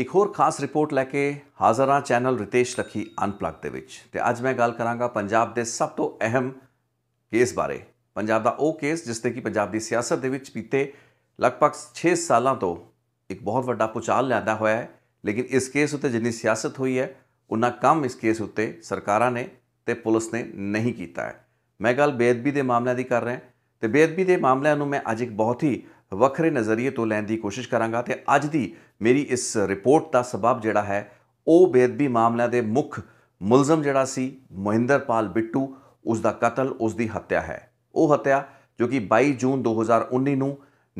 ਇੱਕ ਹੋਰ ਖਾਸ ਰਿਪੋਰਟ ਲੈ ਕੇ ਹਾਜ਼ਰ ਹਾਂ ਚੈਨਲ ਰਿਤੇਸ਼ ਲਖੀ ਅਨਪਲੱਗ ਦੇ ਵਿੱਚ ਤੇ ਅੱਜ ਮੈਂ ਗੱਲ ਕਰਾਂਗਾ ਪੰਜਾਬ ਦੇ ਸਭ ਤੋਂ ਅਹਿਮ ਕੇਸ ਬਾਰੇ ਪੰਜਾਬ ਦਾ ਉਹ ਕੇਸ ਜਿਸ ਤੇ ਕਿ ਪੰਜਾਬ ਦੀ ਸਿਆਸਤ ਦੇ ਵਿੱਚ ਬੀਤੇ ਲਗਭਗ 6 ਸਾਲਾਂ ਤੋਂ ਇੱਕ ਬਹੁਤ ਵੱਡਾ ਪੁਚਾਲ ਲਿਆਦਾ ਹੋਇਆ ਹੈ ਲੇਕਿਨ ਇਸ ਕੇਸ ਉੱਤੇ ਜਿੰਨੀ ਸਿਆਸਤ ਹੋਈ ਹੈ ਉਨਾ ਕੰਮ ਇਸ ਕੇਸ ਉੱਤੇ ਸਰਕਾਰਾਂ ਨੇ ਤੇ ਪੁਲਿਸ ਨੇ ਨਹੀਂ ਕੀਤਾ ਹੈ ਮੈਂ ਗੱਲ ਬੇਅਦਬੀ ਦੇ ਮਾਮਲਿਆਂ ਦੀ ਕਰ ਰਿਹਾ ਤੇ ਬੇਅਦਬੀ ਦੇ ਮਾਮਲਿਆਂ ਨੂੰ ਮੈਂ ਅੱਜ ਇੱਕ ਬਹੁਤ ਹੀ ਵੱਖਰੇ ਨਜ਼ਰੀਏ ਤੋਂ ਲੈਣ ਦੀ ਕੋਸ਼ਿਸ਼ ਕਰਾਂਗਾ ਤੇ ਅੱਜ ਦੀ ਮੇਰੀ ਇਸ ਰਿਪੋਰਟ ਦਾ ਸਬਬ ਜਿਹੜਾ ਹੈ ਉਹ ਬੇਦਬੀ ਮਾਮਲਿਆਂ ਦੇ ਮੁੱਖ ਮੁਲਜ਼ਮ ਜਿਹੜਾ ਸੀ ਮਹਿੰਦਰਪਾਲ ਬਿੱਟੂ ਉਸ ਦਾ ਕਤਲ ਉਸ ਦੀ ਹੱਤਿਆ ਹੈ ਉਹ ਹੱਤਿਆ ਜੋ ਕਿ 22 ਜੂਨ 2019 ਨੂੰ